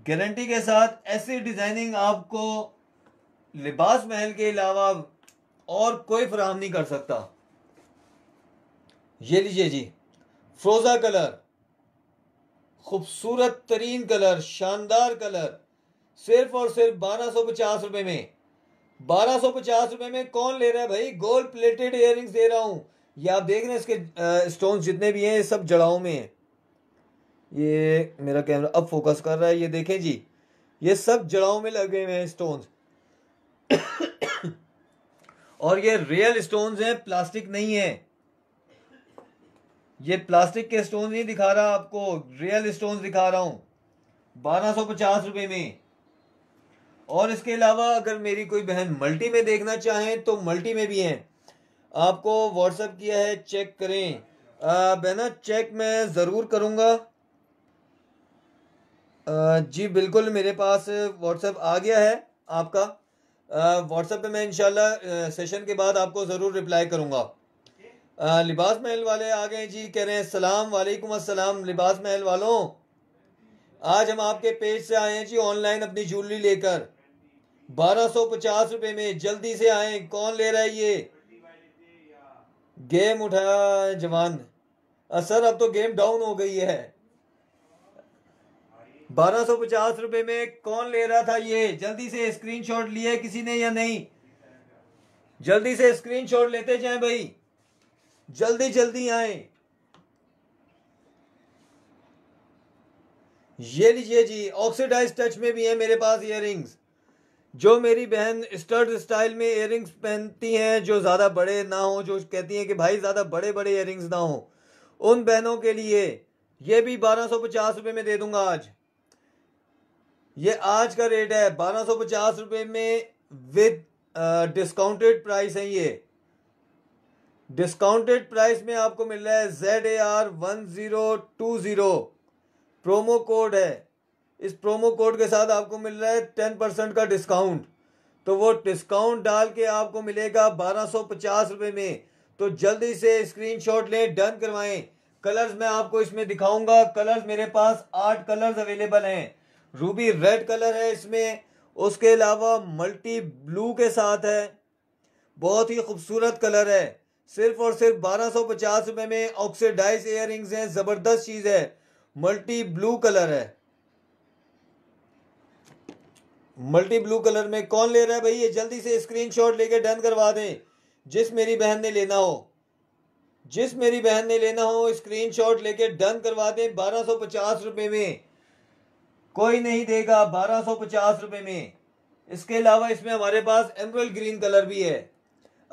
गारंटी के साथ ऐसी डिज़ाइनिंग आपको लिबास महल के अलावा और कोई फराहम नहीं कर सकता ये लीजिए जी फ्रोज़ा कलर खूबसूरत तरीन कलर शानदार कलर सिर्फ और सिर्फ बारह सौ पचास रुपए में 1250 रुपए में कौन ले रहा है भाई गोल्ड प्लेटेड इयर दे रहा हूं ये आप देख रहे हैं इसके स्टोन जितने भी हैं ये सब जड़ाओं में है ये मेरा कैमरा अब फोकस कर रहा है ये देखें जी ये सब जड़ाओं में लगे हुए हैं स्टोन्स और ये रियल स्टोन्स हैं प्लास्टिक नहीं है ये प्लास्टिक के स्टोन नहीं दिखा रहा आपको रियल स्टोन्स दिखा रहा हूं बारह सौ पचास रुपये में और इसके अलावा अगर मेरी कोई बहन मल्टी में देखना चाहें तो मल्टी में भी हैं आपको व्हाट्सअप किया है चेक करें बहना चेक मैं ज़रूर करूँगा जी बिल्कुल मेरे पास व्हाट्सएप आ गया है आपका व्हाट्सएप पे मैं इनशाला सेशन के बाद आपको ज़रूर रिप्लाई करूँगा लिबास महल वाले आ गए जी कह रहे हैं सलाम वालेकुम असलम लिबास महल वालों आज हम आपके पेज से आए हैं जी ऑनलाइन अपनी ज्वेलरी लेकर बारह सौ पचास रुपए में जल्दी से आए कौन ले रहा है ये गेम उठाया जवान सर अब तो गेम डाउन हो गई है बारह सौ पचास रुपए में कौन ले रहा था ये जल्दी से स्क्रीनशॉट लिए किसी ने या नहीं जल्दी से स्क्रीनशॉट लेते जाए भाई जल्दी जल्दी आए ये लीजिए जी ऑक्सीडाइज टच में भी है मेरे पास इयर जो मेरी बहन स्टर्ड स्टाइल में इयर पहनती हैं जो ज़्यादा बड़े ना हो जो कहती हैं कि भाई ज़्यादा बड़े बड़े इयर ना हो उन बहनों के लिए ये भी बारह रुपए पचास में दे दूंगा आज ये आज का रेट है बारह रुपए पचास में विद डिस्काउंटेड प्राइस है ये डिस्काउंटेड प्राइस में आपको मिल रहा है Z A R one zero two zero promo code है इस प्रोमो कोड के साथ आपको मिल रहा है टेन परसेंट का डिस्काउंट तो वो डिस्काउंट डाल के आपको मिलेगा बारह सौ पचास रुपये में तो जल्दी से स्क्रीनशॉट लें डन करवाएं कलर्स मैं आपको इसमें दिखाऊंगा कलर्स मेरे पास आठ कलर्स अवेलेबल हैं रूबी रेड कलर है इसमें उसके अलावा मल्टी ब्लू के साथ है बहुत ही खूबसूरत कलर है सिर्फ और सिर्फ बारह सौ पचास रुपये में ऑक्सीडाइज रिंग्स हैं ज़बरदस्त चीज़ है मल्टी ब्लू कलर है मल्टी ब्लू कलर में कौन ले रहा है भाई ये जल्दी से स्क्रीनशॉट लेके डन करवा दें जिस मेरी बहन ने लेना हो जिस मेरी बहन ने लेना हो स्क्रीनशॉट लेके डन करवा दें बारह सौ पचास रुपये में कोई नहीं देगा बारह सौ पचास रुपये में इसके अलावा इसमें हमारे पास एमरल ग्रीन कलर भी है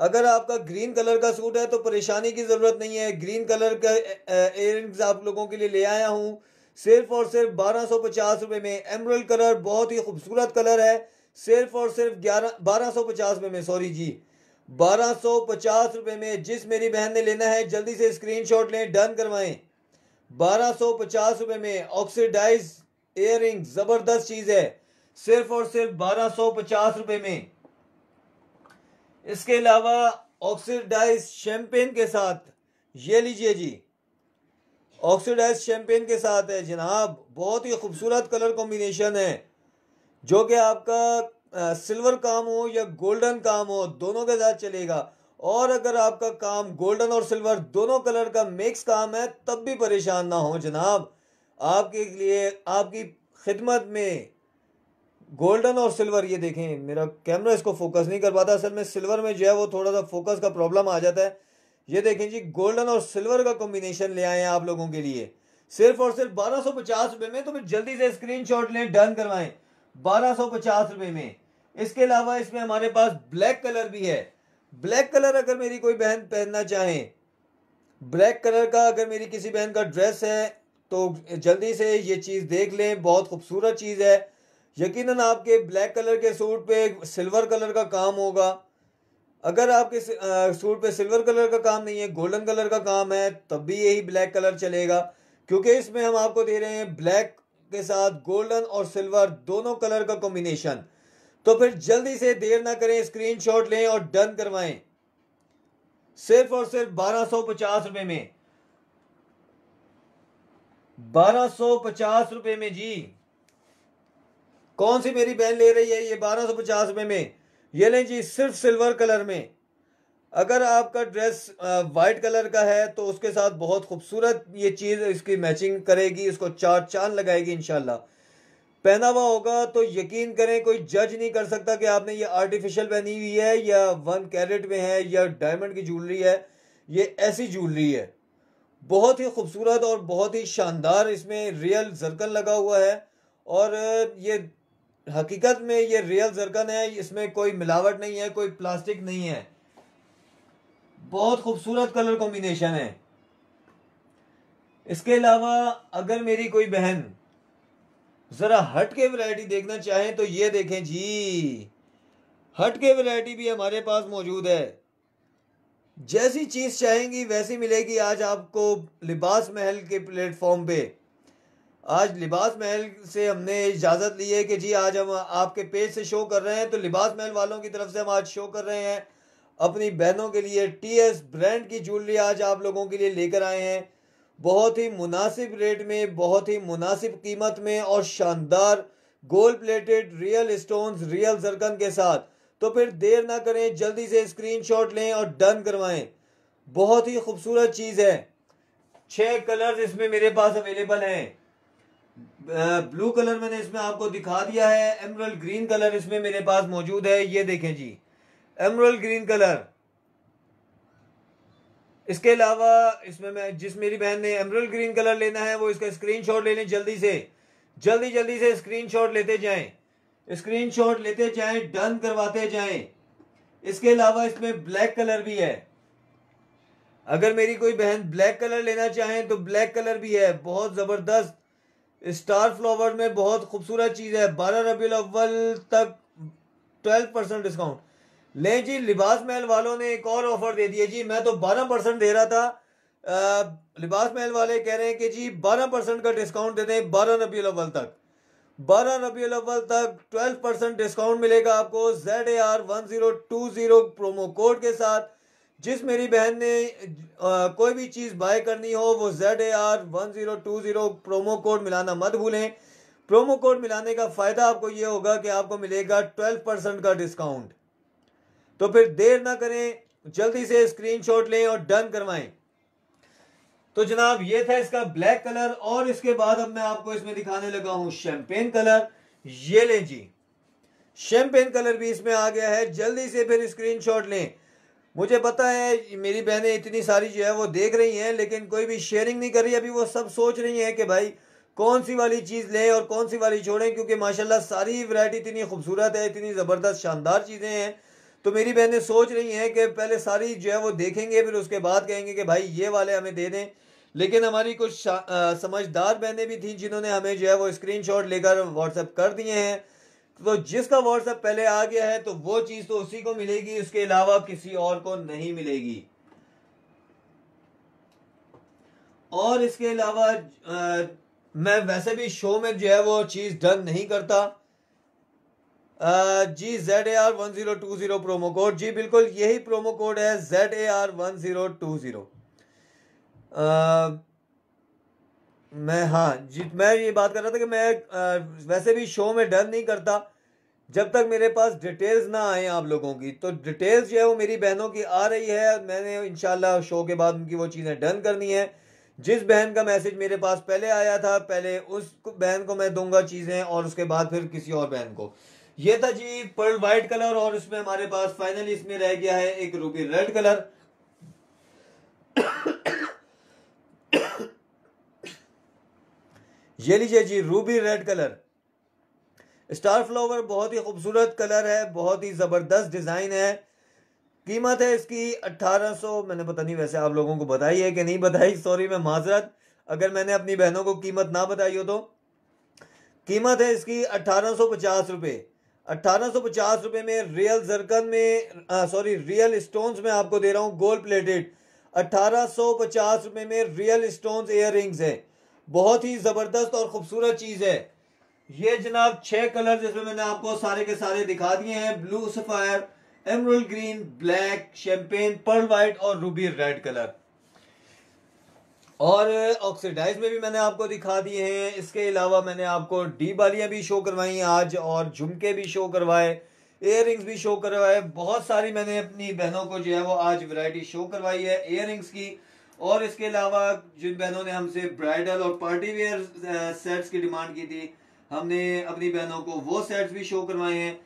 अगर आपका ग्रीन कलर का सूट है तो परेशानी की ज़रूरत नहीं है ग्रीन कलर का एयर आप लोगों के लिए ले आया हूँ सिर्फ और सिर्फ बारह सौ पचास रुपये में एमरल कलर बहुत ही खूबसूरत कलर है सिर्फ और सिर्फ ग्यारह बारह सौ पचास रुपये में सॉरी जी बारह सौ पचास रुपये में जिस मेरी बहन ने लेना है जल्दी से स्क्रीन लें डन करवाएं बारह सौ पचास रुपये में ऑक्सीडाइज एयर ज़बरदस्त चीज़ है सिर्फ और सिर्फ बारह सौ पचास रुपये में इसके अलावा ऑक्सीडाइज शैम्पेन के साथ ये लीजिए जी ऑक्सीडाइज शैम्पेन के साथ है जनाब बहुत ही खूबसूरत कलर कॉम्बिनेशन है जो कि आपका सिल्वर काम हो या गोल्डन काम हो दोनों के साथ चलेगा और अगर आपका काम गोल्डन और सिल्वर दोनों कलर का मिक्स काम है तब भी परेशान ना हो जनाब आपके लिए आपकी खिदमत में गोल्डन और सिल्वर ये देखें मेरा कैमरा इसको फोकस नहीं कर पाता असल में सिल्वर में जो है वो थोड़ा सा फोकस का प्रॉब्लम आ जाता है ये देखें जी गोल्डन और सिल्वर का कॉम्बिनेशन ले आए हैं आप लोगों के लिए सिर्फ और सिर्फ बारह सौ पचास रुपये में तो फिर जल्दी से स्क्रीन शॉट लें डन करवाएं बारह सौ पचास रुपये में इसके अलावा इसमें हमारे पास ब्लैक कलर भी है ब्लैक कलर अगर मेरी कोई बहन पहनना चाहे ब्लैक कलर का अगर मेरी किसी बहन का ड्रेस है तो जल्दी से ये चीज़ देख लें बहुत खूबसूरत चीज़ है यकीनन आपके ब्लैक कलर के सूट पे सिल्वर कलर का काम होगा अगर आपके सूट पे सिल्वर कलर का काम नहीं है गोल्डन कलर का काम है तब भी यही ब्लैक कलर चलेगा क्योंकि इसमें हम आपको दे रहे हैं ब्लैक के साथ गोल्डन और सिल्वर दोनों कलर का कॉम्बिनेशन तो फिर जल्दी से देर ना करें स्क्रीनशॉट लें और डन करवाएं सिर्फ और सिर्फ बारह सौ पचास में बारह सौ पचास रुपये में जी कौन सी मेरी बहन ले रही है ये बारह सौ पचास रुपये में ये लें जी सिर्फ सिल्वर कलर में अगर आपका ड्रेस वाइट कलर का है तो उसके साथ बहुत खूबसूरत ये चीज़ इसकी मैचिंग करेगी इसको चार चांद लगाएगी इनशाला पहना हुआ होगा तो यकीन करें कोई जज नहीं कर सकता कि आपने ये आर्टिफिशियल पहनी हुई है या वन कैरेट में है या डायमंड की ज्वेलरी है ये ऐसी ज्वेलरी है बहुत ही खूबसूरत और बहुत ही शानदार इसमें रियल जरकन लगा हुआ है और ये हकीकत में ये रियल जरकन है इसमें कोई मिलावट नहीं है कोई प्लास्टिक नहीं है बहुत खूबसूरत कलर कॉम्बिनेशन है इसके अलावा अगर मेरी कोई बहन ज़रा हट के वैरायटी देखना चाहे तो ये देखें जी हट के वैरायटी भी हमारे पास मौजूद है जैसी चीज़ चाहेंगी वैसी मिलेगी आज आपको लिबास महल के प्लेटफॉर्म पे आज लिबास महल से हमने इजाज़त ली है कि जी आज हम आपके पेज से शो कर रहे हैं तो लिबास महल वालों की तरफ से हम आज शो कर रहे हैं अपनी बहनों के लिए टी एस ब्रांड की ज्वेलरी आज आप लोगों के लिए लेकर आए हैं बहुत ही मुनासिब रेट में बहुत ही मुनासिब कीमत में और शानदार gold plated real stones real zircon के साथ तो फिर देर ना करें जल्दी से स्क्रीनशॉट लें और डन करवाएं बहुत ही खूबसूरत चीज़ है छः कलर्स इसमें मेरे पास अवेलेबल हैं ब्लू कलर मैंने इसमें आपको दिखा दिया है एमरल ग्रीन कलर इसमें मेरे पास मौजूद है ये देखें जी एमरल ग्रीन कलर इसके अलावा इसमें मैं जिस मेरी बहन ने एमरल ग्रीन कलर लेना है वो इसका स्क्रीनशॉट ले लें जल्दी से जल्दी जल्दी से स्क्रीनशॉट लेते जाएं स्क्रीनशॉट लेते जाएं डन करवाते जाएं इसके अलावा इसमें ब्लैक कलर भी है अगर मेरी कोई बहन ब्लैक कलर लेना चाहे तो ब्लैक कलर भी है बहुत ज़बरदस्त स्टार फ्लावर में बहुत खूबसूरत चीज़ है बारह रबी अव्वल तक ट्वेल्व परसेंट डिस्काउंट लें जी लिबास महल वालों ने एक और ऑफर दे दी है जी मैं तो बारह परसेंट दे रहा था आ, लिबास महल वाले कह रहे हैं कि जी बारह परसेंट का डिस्काउंट दे दें बारह रबी अव्वल तक बारह रबी अव्वल तक ट्वेल्व परसेंट डिस्काउंट मिलेगा आपको Z A R one zero two zero promo code के साथ जिस मेरी बहन ने आ, कोई भी चीज़ बाय करनी हो वो Z A R one zero two zero promo code मिलाना मत भूलें प्रोमो कोड मिलाने का फ़ायदा आपको ये होगा कि आपको मिलेगा ट्वेल्व परसेंट का डिस्काउंट तो फिर देर ना करें जल्दी से स्क्रीनशॉट लें और डन करवाएं तो जनाब ये था इसका ब्लैक कलर और इसके बाद अब मैं आपको इसमें दिखाने लगा हूं शैम्पेन कलर ये लें जी शैम्पेन कलर भी इसमें आ गया है जल्दी से फिर स्क्रीनशॉट लें मुझे पता है मेरी बहनें इतनी सारी जो है वो देख रही हैं लेकिन कोई भी शेयरिंग नहीं कर रही अभी वो सब सोच रही हैं कि भाई कौन सी वाली चीज़ लें और कौन सी वाली छोड़ें क्योंकि माशाल्लाह सारी वैरायटी इतनी खूबसूरत है इतनी ज़बरदस्त शानदार चीज़ें हैं तो मेरी बहनें सोच रही हैं कि पहले सारी जो है वो देखेंगे फिर उसके बाद कहेंगे कि भाई ये वाले हमें दे दें लेकिन हमारी कुछ समझदार बहनें भी थी जिन्होंने हमें जो है वो स्क्रीन लेकर व्हाट्सअप कर दिए हैं तो जिसका व्हाट्सएप पहले आ गया है तो वो चीज तो उसी को मिलेगी उसके अलावा किसी और को नहीं मिलेगी और इसके अलावा मैं वैसे भी शो में जो है वो चीज डन नहीं करता आ, जी Z A R one zero two zero promo code जी बिल्कुल यही प्रोमो कोड है Z A R one zero two zero मैं हाँ जी मैं ये बात कर रहा था कि मैं आ, वैसे भी शो में डर नहीं करता जब तक मेरे पास डिटेल्स ना आए आप लोगों की तो डिटेल्स जो है वो मेरी बहनों की आ रही है मैंने इन शो के बाद उनकी वो चीज़ें डन करनी है जिस बहन का मैसेज मेरे पास पहले आया था पहले उस बहन को मैं दूंगा चीज़ें और उसके बाद फिर किसी और बहन को ये था जी पर्ल वाइट कलर और उसमें हमारे पास फाइनली इसमें रह गया है एक रूबी रेड कलर ये लीजिए जी ruby red colour star flower बहुत ही खूबसूरत कलर है बहुत ही ज़बरदस्त डिज़ाइन है कीमत है इसकी 1800 मैंने पता नहीं वैसे आप लोगों को बताई है कि नहीं बताई सॉरी मैं माजरत अगर मैंने अपनी बहनों को कीमत ना बताई हो तो कीमत है इसकी 1850 रुपए 1850 रुपए में रियल जरकन में सॉरी रियल स्टोन्स में आपको दे रहा हूँ गोल्ड प्लेटेड 1850 रुपए में रियल स्टोन्स इयर रिंग्स हैं बहुत ही ज़बरदस्त और ख़ूबसूरत चीज़ है ये जनाब छह कलर जिसमें मैंने आपको सारे के सारे दिखा दिए हैं blue sapphire emerald green black champagne pearl white और रूबी रेड कलर और ऑक्सीडाइज uh, में भी मैंने आपको दिखा दिए हैं इसके अलावा मैंने आपको डी बालियां भी शो करवाई आज और झुमके भी शो करवाए एयर भी शो करवाए बहुत सारी मैंने अपनी बहनों को जो है वो आज वैरायटी शो करवाई है एयर की और इसके अलावा जिन बहनों ने हमसे ब्राइडल और पार्टी वेयर सेट्स की डिमांड की थी हमने अपनी बहनों को वो सेट्स भी शो करवाए हैं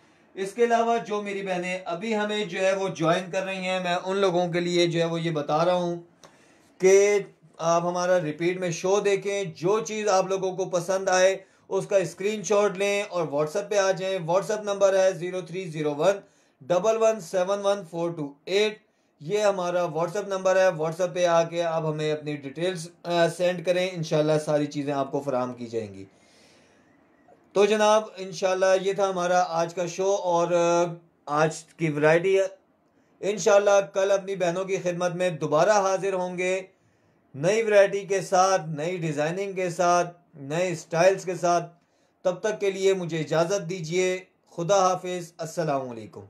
इसके अलावा जो मेरी बहनें अभी हमें जो है वो ज्वाइन कर रही हैं मैं उन लोगों के लिए जो है वो ये बता रहा हूँ कि आप हमारा रिपीट में शो देखें जो चीज़ आप लोगों को पसंद आए उसका स्क्रीनशॉट लें और व्हाट्सएप पे आ जाएं व्हाट्सएप नंबर है zero three zero one double one seven one four two eight ये हमारा व्हाट्सअप नंबर है व्हाट्सअप पे आके आप हमें अपनी डिटेल्स सेंड करें इन सारी चीज़ें आपको फराम की जाएंगी तो जनाब इन ये था हमारा आज का शो और आज की वैरायटी इन कल अपनी बहनों की खिदमत में दोबारा हाजिर होंगे नई वैरायटी के साथ नई डिज़ाइनिंग के साथ नए स्टाइल्स के साथ तब तक के लिए मुझे इजाज़त दीजिए खुदा हाफिज़ असलकुम